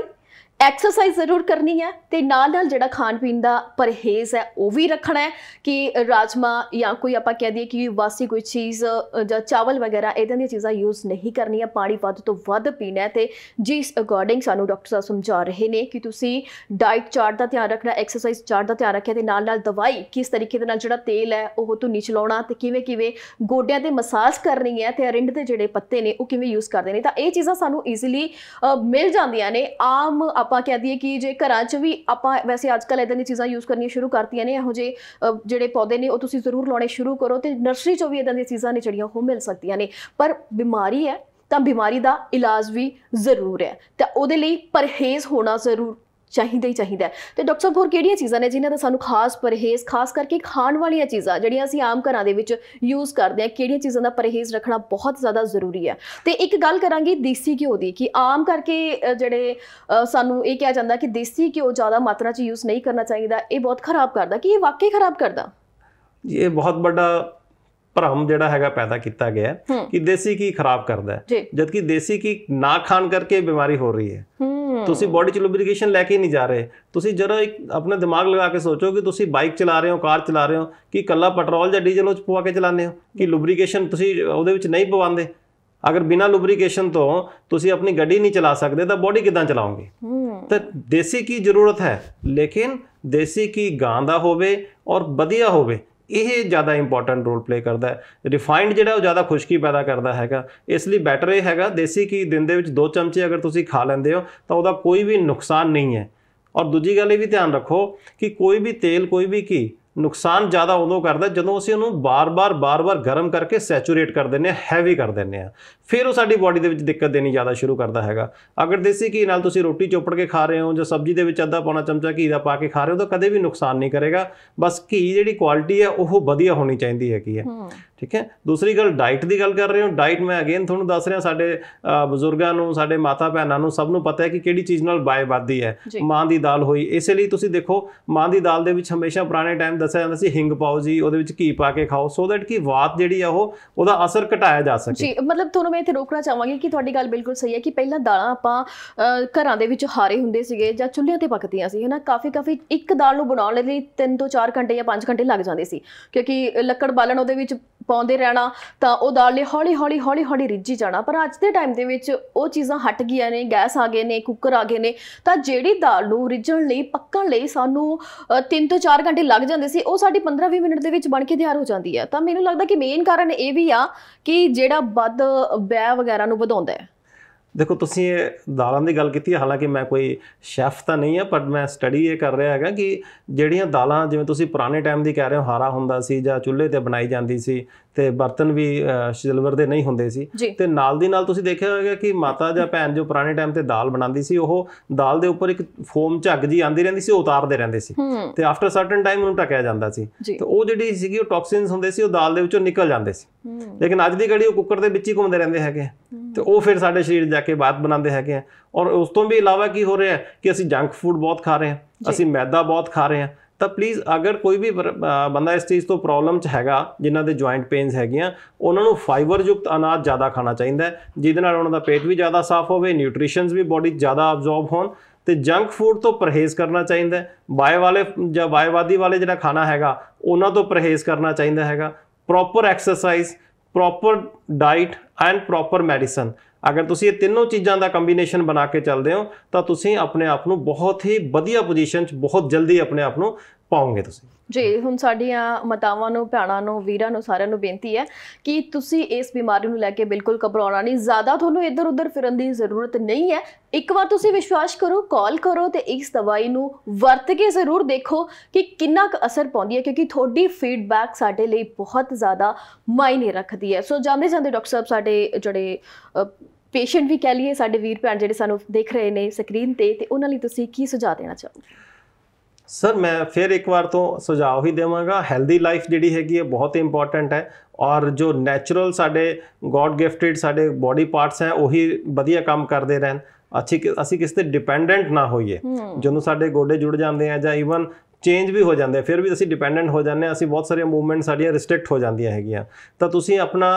ਐਕਸਰਸਾਈਜ਼ ਜ਼ਰੂਰ ਕਰਨੀ ਹੈ ਤੇ ਨਾਲ ਨਾਲ ਜਿਹੜਾ ਖਾਣ ਪੀਣ ਦਾ ਪਰਹੇਜ਼ ਹੈ ਉਹ ਵੀ ਰੱਖਣਾ ਹੈ ਕਿ ਰਾਜਮਾ ਜਾਂ ਕੋਈ ਆਪਾਂ ਕਹਿ ਦਈਏ ਕਿ ਵਾਸੀ ਕੋਈ ਚੀਜ਼ ਜਾਂ ਚਾਵਲ ਵਗੈਰਾ ਇਦਾਂ ਦੀਆਂ ਚੀਜ਼ਾਂ ਯੂਜ਼ ਨਹੀਂ ਕਰਨੀ ਹੈ ਪਾਣੀ ਵੱਧ ਤੋਂ ਵੱਧ ਪੀਣਾ ਹੈ ਤੇ ਜਿਸ ਅਕੋਰਡਿੰਗ ਸਾਨੂੰ ਡਾਕਟਰ ਸਾਹਿਬ ਸਮਝਾ ਰਹੇ ਨੇ ਕਿ ਤੁਸੀਂ ਡਾਈਟ ਚਾਰਟ ਦਾ ਧਿਆਨ ਰੱਖਣਾ ਐਕਸਰਸਾਈਜ਼ ਚਾਰਟ ਦਾ ਧਿਆਨ ਰੱਖਿਆ ਤੇ ਨਾਲ ਨਾਲ ਦਵਾਈ ਕਿਸ ਤਰੀਕੇ ਦੇ ਨਾਲ ਜਿਹੜਾ ਤੇਲ ਹੈ ਉਹ ਤੋਂ ਨਿਚ ਲਾਉਣਾ ਤੇ ਕਿਵੇਂ ਕਿਵੇਂ ਗੋਡਿਆਂ ਤੇ ਮਸਾਜ ਕਰਨੀ ਹੈ ਤੇ ਅਰਿੰਡ ਦੇ ਜਿਹੜੇ ਪੱਤੇ ਨੇ ਉਹ ਕਿਵੇਂ ਯੂਜ਼ ਕਰਦੇ ਨੇ ਤਾਂ ਇਹ ਚੀਜ਼ਾਂ ਸਾਨੂੰ ਈਜ਼ੀਲੀ ਮਿਲ ਜਾਂਦੀਆਂ ਨੇ ਆਮ ਆਪਾਂ ਕਹਿ ਦਈਏ ਕਿ ਜੇ ਘਰਾਂ 'ਚ ਵੀ ਆਪਾਂ ਵੈਸੇ ਅੱਜ ਕੱਲ ਇਦਾਂ ਦੀਆਂ ਚੀਜ਼ਾਂ ਯੂਜ਼ ਕਰਨੀਆਂ ਸ਼ੁਰੂ ਕਰਤੀਆਂ ਨੇ ਇਹੋ ਜੇ ਜਿਹੜੇ ਪੌਦੇ ਨੇ ਉਹ ਤੁਸੀਂ ਜ਼ਰੂਰ ਲਾਉਣੇ ਸ਼ੁਰੂ ਕਰੋ ਤੇ ਨਰਸਰੀ 'ਚੋਂ ਵੀ ਇਦਾਂ ਦੀਆਂ ਚੀਜ਼ਾਂ ਨੇ ਜਿਹੜੀਆਂ ਉਹ ਮਿਲ ਸਕਦੀਆਂ ਨੇ ਪਰ ਬਿਮਾਰੀ ਹੈ ਤਾਂ ਬਿਮਾਰੀ ਦਾ ਇਲਾਜ ਵੀ ਜ਼ਰੂਰ ਹੈ ਤਾਂ ਉਹਦੇ ਲਈ ਪਰਹੇਜ਼ ਹੋਣਾ ਜ਼ਰੂਰ ਚਾਹੀਦਾ ਹੀ ਚਾਹੀਦਾ ਤੇ ਡਾਕਟਰ ਸਾਹਿਬ ਹੋਰ ਕਿਹੜੀਆਂ ਚੀਜ਼ਾਂ ਨੇ ਜਿਨ੍ਹਾਂ ਦਾ ਸਾਨੂੰ ਖਾਸ ਪਰਹੇਜ਼ ਖਾਸ ਕਰਕੇ ਖਾਣ ਵਾਲੀਆਂ ਚੀਜ਼ਾਂ ਜਿਹੜੀਆਂ ਅਸੀਂ ਆਮ ਘਰਾਂ ਦੇ ਵਿੱਚ ਯੂਜ਼ ਕਰਦੇ ਆ ਕਿਹੜੀਆਂ ਚੀਜ਼ਾਂ ਦਾ ਪਰਹੇਜ਼ ਰੱਖਣਾ ਬਹੁਤ ਜ਼ਿਆਦਾ ਜ਼ਰੂਰੀ ਹੈ ਤੇ ਇੱਕ ਗੱਲ ਕਰਾਂਗੇ ਦੇਸੀ ਘਿਓ ਦੀ ਕਿ ਆਮ ਕਰਕੇ ਜਿਹੜੇ ਸਾਨੂੰ ਇਹ ਕਿਹਾ ਜਾਂਦਾ ਕਿ ਦੇਸੀ ਘਿਓ ਜ਼ਿਆਦਾ ਮਾਤਰਾ 'ਚ ਯੂਜ਼ ਨਹੀਂ ਕਰਨਾ ਚਾਹੀਦਾ ਇਹ ਬਹੁਤ ਖਰਾਬ ਕਰਦਾ ਕਿ ਇਹ ਵਾਕਈ ਖਰਾਬ ਕਰਦਾ ਇਹ ਬਹੁਤ ਵੱਡਾ ਭਰਮ ਜਿਹੜਾ ਹੈਗਾ ਪੈਦਾ ਕੀਤਾ ਗਿਆ ਕਿ ਦੇਸੀ ਕੀ ਖਰਾਬ ਕਰਦਾ ਹੈ ਜਦਕਿ ਦੇਸੀ ਕੀ ਨਾ ਖਾਣ ਕਰਕੇ ਬਿਮਾਰੀ ਹੋ ਰਹੀ ਹੈ ਤੁਸੀਂ ਬਾਡੀ ਚ ਲੁਬਰੀਕੇਸ਼ਨ ਲੈ ਕੇ ਨਹੀਂ ਜਾ ਰਹੇ ਤੁਸੀਂ ਜਦੋਂ ਇੱਕ ਆਪਣਾ ਦਿਮਾਗ ਲਗਾ ਕੇ ਸੋਚੋ ਕਿ ਤੁਸੀਂ ਬਾਈਕ ਚਲਾ ਰਹੇ ਹੋ ਕਾਰ ਚਲਾ ਰਹੇ ਹੋ ਕਿ ਕੱਲਾ ਪੈਟਰੋਲ ਜਾਂ ਡੀਜ਼ਲ ਉਹ ਚ ਪਵਾ ਕੇ ਚਲਾਉਂਦੇ ਹੋ ਕਿ ਲੁਬਰੀਕੇਸ਼ਨ ਤੁਸੀਂ ਉਹਦੇ ਵਿੱਚ ਨਹੀਂ ਪਵਾਉਂਦੇ ਅਗਰ ਬਿਨਾ ਲੁਬਰੀਕੇਸ਼ਨ ਤੋਂ ਤੁਸੀਂ ਆਪਣੀ ਗੱਡੀ ਨਹੀਂ ਚਲਾ ਸਕਦੇ ਤਾਂ ਬਾਡੀ ਕਿਦਾਂ ਚਲਾਉਂਗੇ ਤਾਂ ਦੇਸੀ ਕੀ ਜ਼ਰੂਰਤ ਹੈ ਲੇਕਿਨ ਦੇਸੀ ਕੀ ਗਾਂ ਦਾ ਹੋਵੇ ਔਰ ਵਧੀਆ ਹੋਵੇ ਇਹ ਜ਼ਿਆਦਾ ਇੰਪੋਰਟੈਂਟ ਰੋਲ ਪਲੇ ਕਰਦਾ ਹੈ ਰਿਫਾਈਨਡ ਜਿਹੜਾ ਉਹ ਜ਼ਿਆਦਾ ਖੁਸ਼ਕੀ ਪੈਦਾ ਕਰਦਾ ਹੈਗਾ ਇਸ ਲਈ ਬੈਟਰ ਇਹ ਹੈਗਾ ਦੇਸੀ ਘੀ ਦਿਨ ਦੇ ਵਿੱਚ 2 ਚਮਚੇ ਅਗਰ ਤੁਸੀਂ ਖਾ ਲੈਂਦੇ ਹੋ ਤਾਂ ਉਹਦਾ ਕੋਈ ਵੀ ਨੁਕਸਾਨ ਨਹੀਂ ਹੈ ਔਰ ਦੂਜੀ ਗੱਲ ਇਹ ਵੀ ਧਿਆਨ ਰੱਖੋ ਕਿ ਕੋਈ ਵੀ ਤੇਲ ਕੋਈ ਵੀ ਘੀ ਨੁਕਸਾਨ ਜ਼ਿਆਦਾ ਉਦੋਂ ਕਰਦਾ ਜਦੋਂ ਅਸੀਂ ਉਹਨੂੰ ਬਾਰ-ਬਾਰ ਬਾਰ-ਬਾਰ ਗਰਮ ਕਰਕੇ ਸੈਚੂਰੇਟ ਕਰ ਦਿੰਨੇ ਆ ਹੈਵੀ ਕਰ ਦਿੰਨੇ ਆ ਫਿਰ ਉਹ ਸਾਡੀ ਬਾਡੀ ਦੇ ਵਿੱਚ ਦਿੱਕਤ ਦੇਣੀ ਜ਼ਿਆਦਾ ਸ਼ੁਰੂ ਕਰਦਾ ਹੈਗਾ ਅਗਰ ਦੇਸੀ ਘੀ ਨਾਲ ਤੁਸੀਂ ਰੋਟੀ ਚੋਪੜ ਕੇ ਖਾ ਰਹੇ ਹੋ ਜਾਂ ਸਬਜ਼ੀ ਦੇ ਵਿੱਚ ਅੱਧਾ ਪੌਣਾ ਚਮਚਾ ਘੀ ਦਾ ਪਾ ਕੇ ਖਾ ਰਹੇ ਹੋ ਤਾਂ ਕਦੇ ਵੀ ਨੁਕਸਾਨ ਨਹੀਂ ਕਰੇਗਾ ਬਸ ਘੀ ਜਿਹੜੀ ਕੁਆਲਿਟੀ ਹੈ ਉਹ ਵਧੀਆ ਹੋਣੀ ਚਾਹੀਦੀ ਹੈਗੀ ਹੈ ਠੀਕ ਹੈ ਦੂਸਰੀ ਗੱਲ ਡਾਈਟ ਦੀ ਗੱਲ ਕਰ ਰਹੇ ਹਾਂ ਡਾਈਟ ਮੈਂ ਅਗੇਨ ਤੁਹਾਨੂੰ ਦੱਸ ਰਿਹਾ ਸਾਡੇ ਬਜ਼ੁਰਗਾਂ ਨੂੰ ਸਾਡੇ ਮਾਤਾ ਭੈਣਾਂ ਨੂੰ ਸਭ ਨੂੰ ਪਤਾ ਹੈ ਕਿ ਕਿਹੜੀ ਚੀਜ਼ ਨਾਲ ਬਾਏ ਵਾਦੀ ਹੈ ਮਾਂ ਦੀ ਦਾਲ ਹੋਈ ਇਸੇ ਲਈ ਤੁਸੀਂ ਦੇਖੋ ਮਾਂ ਦੀ ਦਾਲ ਦੇ ਵਿੱਚ ਹਮੇਸ਼ਾ ਪੁਰਾਣੇ ਟਾਈਮ ਦੱਸਿਆ ਜਾਂਦਾ ਸੀ ਹਿੰਗ ਪਾਓ ਜੀ ਉਹਦੇ ਵਿੱਚ ਘੀ ਪਾ ਕੇ ਖਾਓ ਸੋ ਦੈਟ ਕਿ ਵਾਤ ਜਿਹੜੀ ਆ ਉਹ ਉਹਦਾ ਅਸਰ ਘਟਾਇਆ ਜਾ ਸਕੇ ਜੀ ਮਤਲਬ ਤੁਹਾਨੂੰ ਮੈਂ ਇੱਥੇ ਰੋਕਣਾ ਚਾਹਾਂਗੀ ਕਿ ਤੁਹਾਡੀ ਗੱਲ ਬਿਲਕੁਲ ਸਹੀ ਹੈ ਕਿ ਪਹਿਲਾਂ ਦਾਲਾਂ ਆਪਾਂ ਘਰਾਂ ਦੇ ਵਿੱਚ ਹਾਰੇ ਹੁੰਦੇ ਸੀਗੇ ਜਾਂ ਚੁੱਲ੍ਹਿਆਂ ਤੇ ਪੱਕਦੀਆਂ ਸੀ ਹਨਾ ਕਾਫੀ ਕਾਫੀ ਇੱਕ ਦਾਲ ਨੂੰ ਬਣਾਉਣ ਲਈ 3 ਤੋਂ 4 ਘੰਟੇ ਜਾਂ 5 ਘੰਟੇ ਲੱਗ ਜਾਂਦੇ ਸੀ ਕਿਉਂਕਿ ਲੱਕੜ ਬਾਲਣ ਉਹਦੇ ਵਿੱਚ ਪਾਉਂਦੇ ਰਹਿਣਾ ਤਾਂ ਉਹ ਦਾਲ ਹੌਲੀ ਹੌਲੀ ਹੌਲੀ ਹੌਲੀ ਰਿੱਝੀ ਜਾਣਾ ਪਰ ਅੱਜ ਦੇ ਟਾਈਮ ਦੇ ਵਿੱਚ ਉਹ ਚੀਜ਼ਾਂ ਹਟ ਗਈਆਂ ਨੇ ਗੈਸ ਆ ਗਏ ਨੇ ਕੁੱਕਰ ਆ ਗਏ ਨੇ ਤਾਂ ਜਿਹੜੀ ਦਾਲ ਨੂੰ ਰਿੱਝਣ ਲਈ ਪੱਕਣ ਲਈ ਸਾਨੂੰ 3 ਤੋਂ 4 ਘੰਟੇ ਲੱਗ ਜਾਂਦੇ ਸੀ ਉਹ ਸਾਡੀ 15-20 ਮਿੰਟ ਦੇ ਵਿੱਚ ਬਣ ਕੇ ਤਿਆਰ ਹੋ ਜਾਂਦੀ ਹੈ ਤਾਂ ਮੈਨੂੰ ਲੱਗਦਾ ਕਿ ਮੇਨ ਕਾਰਨ ਇਹ ਵੀ ਆ ਕਿ ਜਿਹੜਾ ਵੱਧ ਬੈ ਵਗੈਰਾ ਨੂੰ ਵਧਾਉਂਦਾ ਹੈ ਦੇਖੋ ਤੁਸੀਂ ਇਹ ਦਾਲਾਂ ਦੀ ਗੱਲ ਕੀਤੀ ਹੈ ਹਾਲਾਂਕਿ ਮੈਂ ਕੋਈ ਸ਼ੈਫ ਤਾਂ ਨਹੀਂ ਆ ਪਰ ਮੈਂ ਸਟੱਡੀ ਇਹ ਕਰ ਰਿਹਾ ਹੈਗਾ ਕਿ ਜਿਹੜੀਆਂ ਦਾਲਾਂ ਜਿਵੇਂ ਤੁਸੀਂ ਪੁਰਾਣੇ ਟਾਈਮ ਦੀ ਕਹਿ ਰਹੇ ਹੋ ਹਾਰਾ ਹੁੰਦਾ ਸੀ ਜਾਂ ਚੁੱਲ੍ਹੇ ਤੇ ਬਣਾਈ ਜਾਂਦੀ ਸੀ ਤੇ ਬਰਤਨ ਵੀ ਸਿਲਵਰ ਦੇ ਨਹੀਂ ਹੁੰਦੇ ਸੀ ਤੇ ਨਾਲ ਦੀ ਨਾਲ ਤੁਸੀਂ ਦੇਖਿਆ ਹੋਵੇਗਾ ਕਿ ਮਾਤਾ ਜਾਂ ਭੈਣ ਜੋ ਪੁਰਾਣੇ ਟਾਈਮ ਤੇ ਦਾਲ ਬਣਾਉਂਦੀ ਸੀ ਉਹ ਦਾਲ ਦੇ ਉੱਪਰ ਇੱਕ ਫੋਮ ਝੱਗ ਜੀ ਆਂਦੀ ਰਹਿੰਦੀ ਸੀ ਉਹ ਉਤਾਰਦੇ ਰਹਿੰਦੇ ਸੀ ਤੇ ਆਫਟਰ ਸਰਟਨ ਟਾਈਮ ਉਹਨੂੰ ਟਕਿਆ ਜਾਂਦਾ ਸੀ ਤੇ ਉਹ ਜਿਹੜੀ ਸੀਗੀ ਉਹ ਟੌਕਸਿਨਸ ਹੁੰਦੇ ਸੀ ਉਹ ਦਾਲ ਦੇ ਵਿੱਚੋਂ ਨਿਕਲ ਜਾਂਦੇ ਸੀ ਲੇਕਿਨ ਅੱਜ ਦੀ ਘੜੀ ਉਹ ਕੁੱਕਰ ਦੇ ਵਿੱਚ ਹੀ ਘੁੰਮਦੇ ਰਹਿੰਦੇ ਹੈਗੇ ਤੇ ਉਹ ਫਿਰ ਸਾਡੇ ਸਰੀਰ ਜਾ ਕੇ ਬਾਤ ਬਣਾਉਂਦੇ ਹੈਗੇ ਔਰ ਉਸ ਤੋਂ ਵੀ ਇਲਾਵਾ ਕੀ ਹੋ ਰਿਹਾ ਕਿ ਅਸੀਂ ਜੰਕ ਫੂਡ ਬਹੁਤ ਖਾ ਰਹੇ ਹਾਂ ਅਸੀਂ ਮੈਦਾ ਬਹੁਤ ਖਾ ਰਹੇ ਹਾਂ ਤਾਂ ਪਲੀਜ਼ ਅਗਰ ਕੋਈ ਵੀ ਬੰਦਾ ਇਸ ਚੀਜ਼ ਤੋਂ ਪ੍ਰੋਬਲਮ 'ਚ ਹੈਗਾ ਜਿਨ੍ਹਾਂ ਦੇ ਜੁਆਇੰਟ ਪੇਨਸ ਹੈਗੀਆਂ ਉਹਨਾਂ ਨੂੰ ਫਾਈਬਰ ਯੁਕਤ ਅਨਾਜ ਜ਼ਿਆਦਾ ਖਾਣਾ ਚਾਹੀਦਾ ਹੈ ਜਿਹਦੇ ਨਾਲ ਉਹਨਾਂ ਦਾ ਪੇਟ ਵੀ ਜ਼ਿਆਦਾ ਸਾਫ਼ ਹੋਵੇ ਨਿਊਟ੍ਰੀਸ਼ਨਸ ਵੀ ਬੋਡੀ ਜ਼ਿਆਦਾ ਅਬਜ਼ੌਰਬ ਹੋਣ ਤੇ ਜੰਕ ਫੂਡ ਤੋਂ ਪਰਹੇਜ਼ ਕਰਨਾ ਚਾਹੀਦਾ ਹੈ ਬਾਏ ਵਾਲੇ ਜਾਂ ਬਾਏਵਾਦੀ ਵਾਲੇ ਜਿਹੜਾ ਖਾਣਾ ਹੈਗਾ ਉਹਨਾਂ ਤੋਂ ਪਰਹੇਜ਼ ਕਰਨਾ ਚਾਹੀਦਾ ਹੈਗਾ proper exercise proper diet and proper medicine ਅਗਰ ਤੁਸੀਂ ਇਹ ਤਿੰਨੋਂ ਚੀਜ਼ਾਂ ਦਾ ਕੰਬੀਨੇਸ਼ਨ ਬਣਾ ਕੇ ਚੱਲਦੇ ਹੋ ਤਾਂ ਤੁਸੀਂ ਆਪਣੇ ਆਪ ਨੂੰ ਬਹੁਤ ਹੀ ਵਧੀਆ ਪੋਜੀਸ਼ਨ 'ਚ ਬਹੁਤ ਜਲਦੀ ਆਪਣੇ ਆਪ ਨੂੰ ਪਾਉਂਗੇ ਤੁਸੀਂ ਜੀ ਹੁਣ ਸਾਡੀਆਂ ਮਾਤਾਵਾਂ ਨੂੰ ਭੈਣਾਂ ਨੂੰ ਵੀਰਾਂ ਨੂੰ ਸਾਰਿਆਂ ਨੂੰ ਬੇਨਤੀ ਹੈ ਕਿ ਤੁਸੀਂ ਇਸ ਬਿਮਾਰੀ ਨੂੰ ਲੈ ਕੇ ਬਿਲਕੁਲ ਘਬਰਾਉਣਾ ਨਹੀਂ ਜ਼ਿਆਦਾ ਤੁਹਾਨੂੰ ਇੱਧਰ ਉੱਧਰ ਫਿਰਨ ਦੀ ਜ਼ਰੂਰਤ ਨਹੀਂ ਹੈ ਇੱਕ ਵਾਰ ਤੁਸੀਂ ਵਿਸ਼ਵਾਸ ਕਰੋ ਕਾਲ ਕਰੋ ਤੇ ਇਸ ਦਵਾਈ ਨੂੰ ਵਰਤ ਕੇ ਜ਼ਰੂਰ ਦੇਖੋ ਕਿ ਕਿੰਨਾ ਕੁ ਅਸਰ ਪਾਉਂਦੀ ਹੈ ਕਿਉਂਕਿ ਤੁਹਾਡੀ ਫੀਡਬੈਕ ਸਾਡੇ ਲਈ ਬਹੁਤ ਜ਼ਿਆਦਾ ਮਾਇਨੇ ਰੱਖਦੀ ਹੈ ਸੋ ਜਾਂਦੇ ਜਾਂਦੇ ਡਾਕਟਰ ਸਾਹਿਬ ਸਾਡੇ ਜਿਹੜੇ ਪੇਸ਼ੈਂਟ ਵੀ ਕਹਿ ਲਈਏ ਸਾਡੇ ਵੀਰ ਭੈਣ ਜਿਹੜੇ ਸਾਨੂੰ ਦੇਖ ਰਹੇ ਨੇ ਸਕਰੀਨ ਤੇ ਤੇ ਉਹਨਾਂ ਲਈ ਤੁਸੀਂ ਕੀ ਸੁਝਾਅ ਦੇਣਾ ਚਾਹੋਗੇ ਸਰ ਮੈਂ ਫਿਰ ਇੱਕ ਵਾਰ ਤੋਂ ਸੁਝਾਅ ਹੀ ਦੇਵਾਂਗਾ ਹੈਲਦੀ ਲਾਈਫ ਜਿਹੜੀ ਹੈਗੀ ਹੈ ਬਹੁਤ ਇੰਪੋਰਟੈਂਟ ਹੈ ਔਰ ਜੋ ਨੈਚੁਰਲ ਸਾਡੇ ਗੋਡ ਗਿਫਟਡ ਸਾਡੇ ਬਾਡੀ ਪਾਰਟਸ ਹੈ ਉਹੀ ਵਧੀਆ ਕੰਮ ਕਰਦੇ ਰਹਿਣ ਅੱਛੀ ਅਸੀਂ ਕਿਸੇ ਤੇ ਡਿਪੈਂਡੈਂਟ ਨਾ ਹੋਈਏ ਜਦੋਂ ਸਾਡੇ ਗੋਡੇ ਜੁੜ ਜਾਂਦੇ ਆ ਜਾਂ ਇਵਨ ਚੇਂਜ ਵੀ ਹੋ ਜਾਂਦੇ ਫਿਰ ਵੀ ਅਸੀਂ ਡਿਪੈਂਡੈਂਟ ਹੋ ਜਾਂਦੇ ਆ ਅਸੀਂ ਬਹੁਤ ਸਾਰੇ ਮੂਵਮੈਂਟ ਸਾਡੀਆਂ ਰਿਸਟ੍ਰਿਕਟ ਹੋ ਜਾਂਦੀਆਂ ਹੈਗੀਆਂ ਤਾਂ ਤੁਸੀਂ ਆਪਣਾ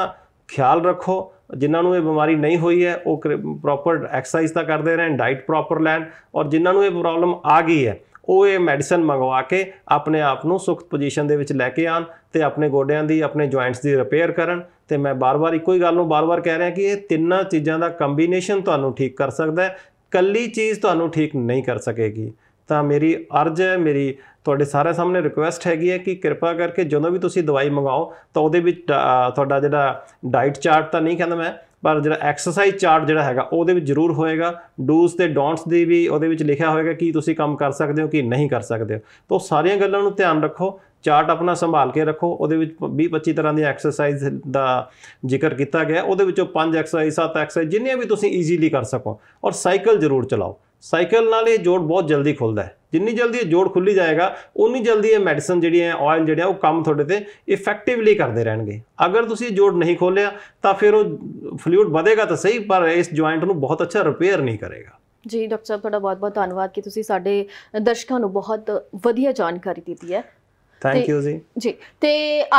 ਖਿਆਲ ਰੱਖੋ ਜਿਨ੍ਹਾਂ ਨੂੰ ਇਹ ਬਿਮਾਰੀ ਨਹੀਂ ਹੋਈ ਹੈ ਉਹ ਪ੍ਰੋਪਰ ਐਕਸਰਸਾਈਜ਼ ਤਾਂ ਕਰਦੇ ਰਹਿਣ ਡਾਈਟ ਪ੍ਰੋਪਰ ਲੈਣ ਔਰ ਜਿਨ੍ਹਾਂ ਨੂੰ ਇਹ ਪ੍ਰੋਬਲਮ ਆ ਗਈ ਹੈ ਉਹ ਇਹ ਮੈਡੀਸਨ ਮੰਗਵਾ ਕੇ ਆਪਣੇ ਆਪ ਨੂੰ ਸੁਖਤ ਪੋਜੀਸ਼ਨ ਦੇ ਵਿੱਚ ਲੈ ਕੇ ਆਣ ਤੇ ਆਪਣੇ ਗੋਡਿਆਂ ਦੀ ਆਪਣੇ ਜੁਆਇੰਟਸ ਦੀ ਰਿਪੇਅਰ ਕਰਨ ਤੇ ਮੈਂ ਬਾਰ-ਬਾਰ ਇੱਕੋ ਹੀ ਗੱਲ ਨੂੰ ਬਾਰ-ਬਾਰ ਕਹਿ ਰਿਹਾ ਕਿ ਇਹ ਤਿੰਨਾਂ ਚੀਜ਼ਾਂ ਦਾ ਕੰਬੀਨੇਸ਼ਨ ਤੁਹਾਨੂੰ ਠੀਕ ਕਰ ਸਕਦਾ ਹੈ ਕੱਲੀ ਚੀਜ਼ ਤੁਹਾਨੂੰ ਠੀਕ ਨਹੀਂ ਕਰ ਸਕੇਗੀ ਤਾਂ ਮੇਰੀ ਅਰਜ਼ ਹੈ ਮੇਰੀ ਤੁਹਾਡੇ ਸਾਰੇ ਸਾਹਮਣੇ ਰਿਕੁਐਸਟ ਹੈਗੀ ਹੈ ਕਿ ਕਿਰਪਾ ਕਰਕੇ ਜਦੋਂ ਵੀ ਤੁਸੀਂ ਦਵਾਈ ਮੰਗਾਓ ਤਾਂ ਉਹਦੇ ਵਿੱਚ ਤੁਹਾਡਾ ਜਿਹੜਾ ਡਾਈਟ ਚਾਰਟ ਤਾਂ ਨਹੀਂ ਕਹਿੰਦਾ ਮੈਂ ਪਰ ਜਿਹੜਾ ਐਕਸਰਸਾਈਜ਼ ਚਾਰਟ ਜਿਹੜਾ ਹੈਗਾ ਉਹਦੇ ਵਿੱਚ ਜ਼ਰੂਰ ਹੋਏਗਾ ਡੂਸ ਤੇ ਡੋਂਟਸ ਦੀ ਵੀ ਉਹਦੇ ਵਿੱਚ ਲਿਖਿਆ ਹੋਏਗਾ ਕਿ ਤੁਸੀਂ ਕੰਮ ਕਰ ਸਕਦੇ ਹੋ ਕਿ ਨਹੀਂ ਕਰ ਸਕਦੇ ਹੋ ਤਾਂ ਸਾਰੀਆਂ ਗੱਲਾਂ ਨੂੰ ਧਿਆਨ ਰੱਖੋ ਚਾਰਟ ਆਪਣਾ ਸੰਭਾਲ ਕੇ ਰੱਖੋ ਉਹਦੇ ਵਿੱਚ 20 25 ਤਰ੍ਹਾਂ ਦੀ ਐਕਸਰਸਾਈਜ਼ ਦਾ ਜ਼ਿਕਰ ਕੀਤਾ ਗਿਆ ਉਹਦੇ ਵਿੱਚੋਂ ਪੰਜ ਐਕਸਰਸਾਈਜ਼ ਸੱਤ ਐਕਸਰਸਾਈਜ਼ ਜਿੰਨੀਆਂ ਵੀ ਤੁਸੀਂ ਈਜ਼ੀਲੀ ਕਰ ਸਕੋ ਔਰ ਸਾਈਕਲ ਜ਼ਰੂਰ ਚਲਾਓ ਸਾਈਕਲ ਨਾਲ ਇਹ ਜੋੜ ਬਹੁਤ ਜਲਦੀ ਖੁੱਲਦਾ ਹੈ ਜਿੰਨੀ ਜਲਦੀ ਇਹ ਜੋੜ ਖੁੱਲੀ ਜਾਏਗਾ ਉਨੀ ਜਲਦੀ ਇਹ ਮੈਡੀਸਨ ਜਿਹੜੀ ਹੈ ਆਇਲ ਜਿਹੜੇ ਉਹ ਕੰਮ ਤੁਹਾਡੇ ਤੇ ਇਫੈਕਟਿਵਲੀ ਕਰਦੇ ਰਹਿਣਗੇ ਅਗਰ ਤੁਸੀਂ ਜੋੜ ਨਹੀਂ ਖੋਲਿਆ ਤਾਂ ਫਿਰ ਉਹ ਫਲੂਇਡ ਵਧੇਗਾ ਤਾਂ ਸਹੀ ਪਰ ਇਸ ਜੁਆਇੰਟ ਨੂੰ ਬਹੁਤ ਅੱਛਾ ਰਿਪੇਅਰ ਨਹੀਂ ਕਰੇਗਾ ਜੀ ਡਾਕਟਰ ਸਾਹਿਬ ਤੁਹਾਡਾ ਬਹੁਤ ਬਹੁਤ ਧੰਨਵਾਦ ਕਿ ਤੁਸੀਂ ਸਾਡੇ ਦਰਸ਼ਕਾਂ ਨੂੰ ਬਹੁਤ ਵਧੀਆ ਜਾਣਕਾਰੀ ਦਿੱਤੀ ਹੈ ਥੈਂਕ ਯੂ ਜੀ ਜੀ ਤੇ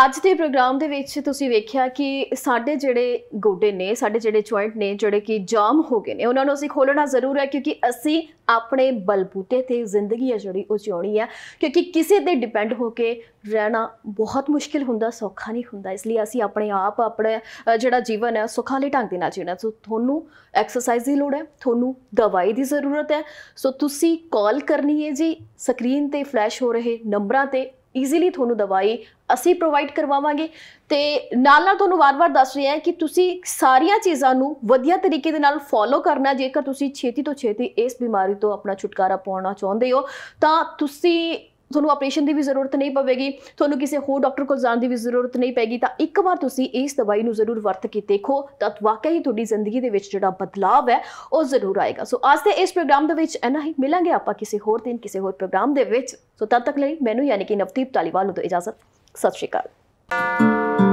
ਅੱਜ ਦੇ ਪ੍ਰੋਗਰਾਮ ਦੇ ਵਿੱਚ ਤੁਸੀਂ ਵੇਖਿਆ ਕਿ ਸਾਡੇ ਜਿਹੜੇ ਗੋਡੇ ਨੇ ਸਾਡੇ ਜਿਹੜੇ ਜੁਆਇੰਟ ਨੇ ਜਿਹੜੇ ਕਿ ਜਾਮ ਹੋ ਗਏ ਨੇ ਉਹਨਾਂ ਨੂੰ ਅਸੀਂ ਖੋਲਣਾ ਜ਼ਰੂਰ ਹੈ ਕਿਉਂਕਿ ਅਸੀਂ ਆਪਣੇ ਬਲਬੂਤੇ ਤੇ ਜ਼ਿੰਦਗੀ ਹੈ ਜਿਹੜੀ ਉਹ ਹੈ ਕਿਉਂਕਿ ਕਿਸੇ ਤੇ ਡਿਪੈਂਡ ਹੋ ਕੇ ਰਹਿਣਾ ਬਹੁਤ ਮੁਸ਼ਕਿਲ ਹੁੰਦਾ ਸੌਖਾ ਨਹੀਂ ਹੁੰਦਾ ਇਸ ਲਈ ਅਸੀਂ ਆਪਣੇ ਆਪ ਆਪਣਾ ਜਿਹੜਾ ਜੀਵਨ ਹੈ ਸੁਖਾਲੇ ਢੰਗ ਦੇ ਨਾਲ ਜੀਣਾ ਸੋ ਤੁਹਾਨੂੰ ਐਕਸਰਸਾਈਜ਼ ਦੀ ਲੋੜ ਹੈ ਤੁਹਾਨੂੰ ਦਵਾਈ ਦੀ ਜ਼ਰੂਰਤ ਹੈ ਸੋ ਤੁਸੀਂ ਕਾਲ ਕਰਨੀ ਹੈ ਜੀ ਸਕਰੀਨ ਤੇ ਫਲੈਸ਼ ਹੋ ਰਹੇ ਨੰਬਰਾਂ ਤੇ ਈਜ਼ੀਲੀ ਤੁਹਾਨੂੰ ਦਵਾਈ ਅਸੀਂ ਪ੍ਰੋਵਾਈਡ ਕਰਵਾਵਾਂਗੇ ਤੇ ਨਾਲ ਨਾਲ ਤੁਹਾਨੂੰ ਵਾਰ-ਵਾਰ ਦੱਸ ਰਹੀ ਹਾਂ ਕਿ ਤੁਸੀਂ ਸਾਰੀਆਂ ਚੀਜ਼ਾਂ ਨੂੰ ਵਧੀਆ ਤਰੀਕੇ ਦੇ ਨਾਲ ਫੋਲੋ ਕਰਨਾ ਜੇਕਰ ਤੁਸੀਂ ਛੇਤੀ ਤੋਂ ਛੇਤੀ ਇਸ ਬਿਮਾਰੀ ਤੋਂ ਆਪਣਾ ਛੁਟਕਾਰਾ ਪਾਉਣਾ ਚਾਹੁੰਦੇ ਹੋ ਤਾਂ ਤੁਸੀਂ ਤੁਹਾਨੂੰ ਆਪਰੇਸ਼ਨ ਦੀ ਵੀ ਜ਼ਰੂਰਤ ਨਹੀਂ ਪਵੇਗੀ ਤੁਹਾਨੂੰ ਕਿਸੇ ਹੋਰ ਡਾਕਟਰ ਕੋਲ ਜਾਣ ਦੀ ਵੀ ਜ਼ਰੂਰਤ ਨਹੀਂ ਪੈਗੀ ਤਾਂ ਇੱਕ ਵਾਰ ਤੁਸੀਂ ਇਸ ਦਵਾਈ ਨੂੰ ਜ਼ਰੂਰ ਵਰਤ ਕੇ ਦੇਖੋ ਤਾਂ ਵਾਕਈ ਹੀ ਤੁਹਾਡੀ ਜ਼ਿੰਦਗੀ ਦੇ ਵਿੱਚ ਜਿਹੜਾ ਬਦਲਾਅ ਹੈ ਉਹ ਜ਼ਰੂਰ ਆਏਗਾ ਸੋ ਅੱਜ ਦੇ ਇਸ ਪ੍ਰੋਗਰਾਮ ਦੇ ਵਿੱਚ ਐਨਾ ਹੀ ਮਿਲਾਂਗੇ ਆਪਾਂ ਕਿਸੇ ਹੋਰ ਦਿਨ ਕਿਸੇ ਹੋਰ ਪ੍ਰੋਗਰਾਮ ਦੇ ਵਿੱਚ ਸੋ ਤਦ ਤੱਕ ਲਈ ਮੈਨੂੰ ਯਾਨੀ ਕਿ ਨਵਦੀਪ ਤਾਲੀਵਾਲ ਨੂੰ ਤੋਂ ਇਜਾਜ਼ਤ ਸਤਿ ਸ਼੍ਰੀ ਅਕਾਲ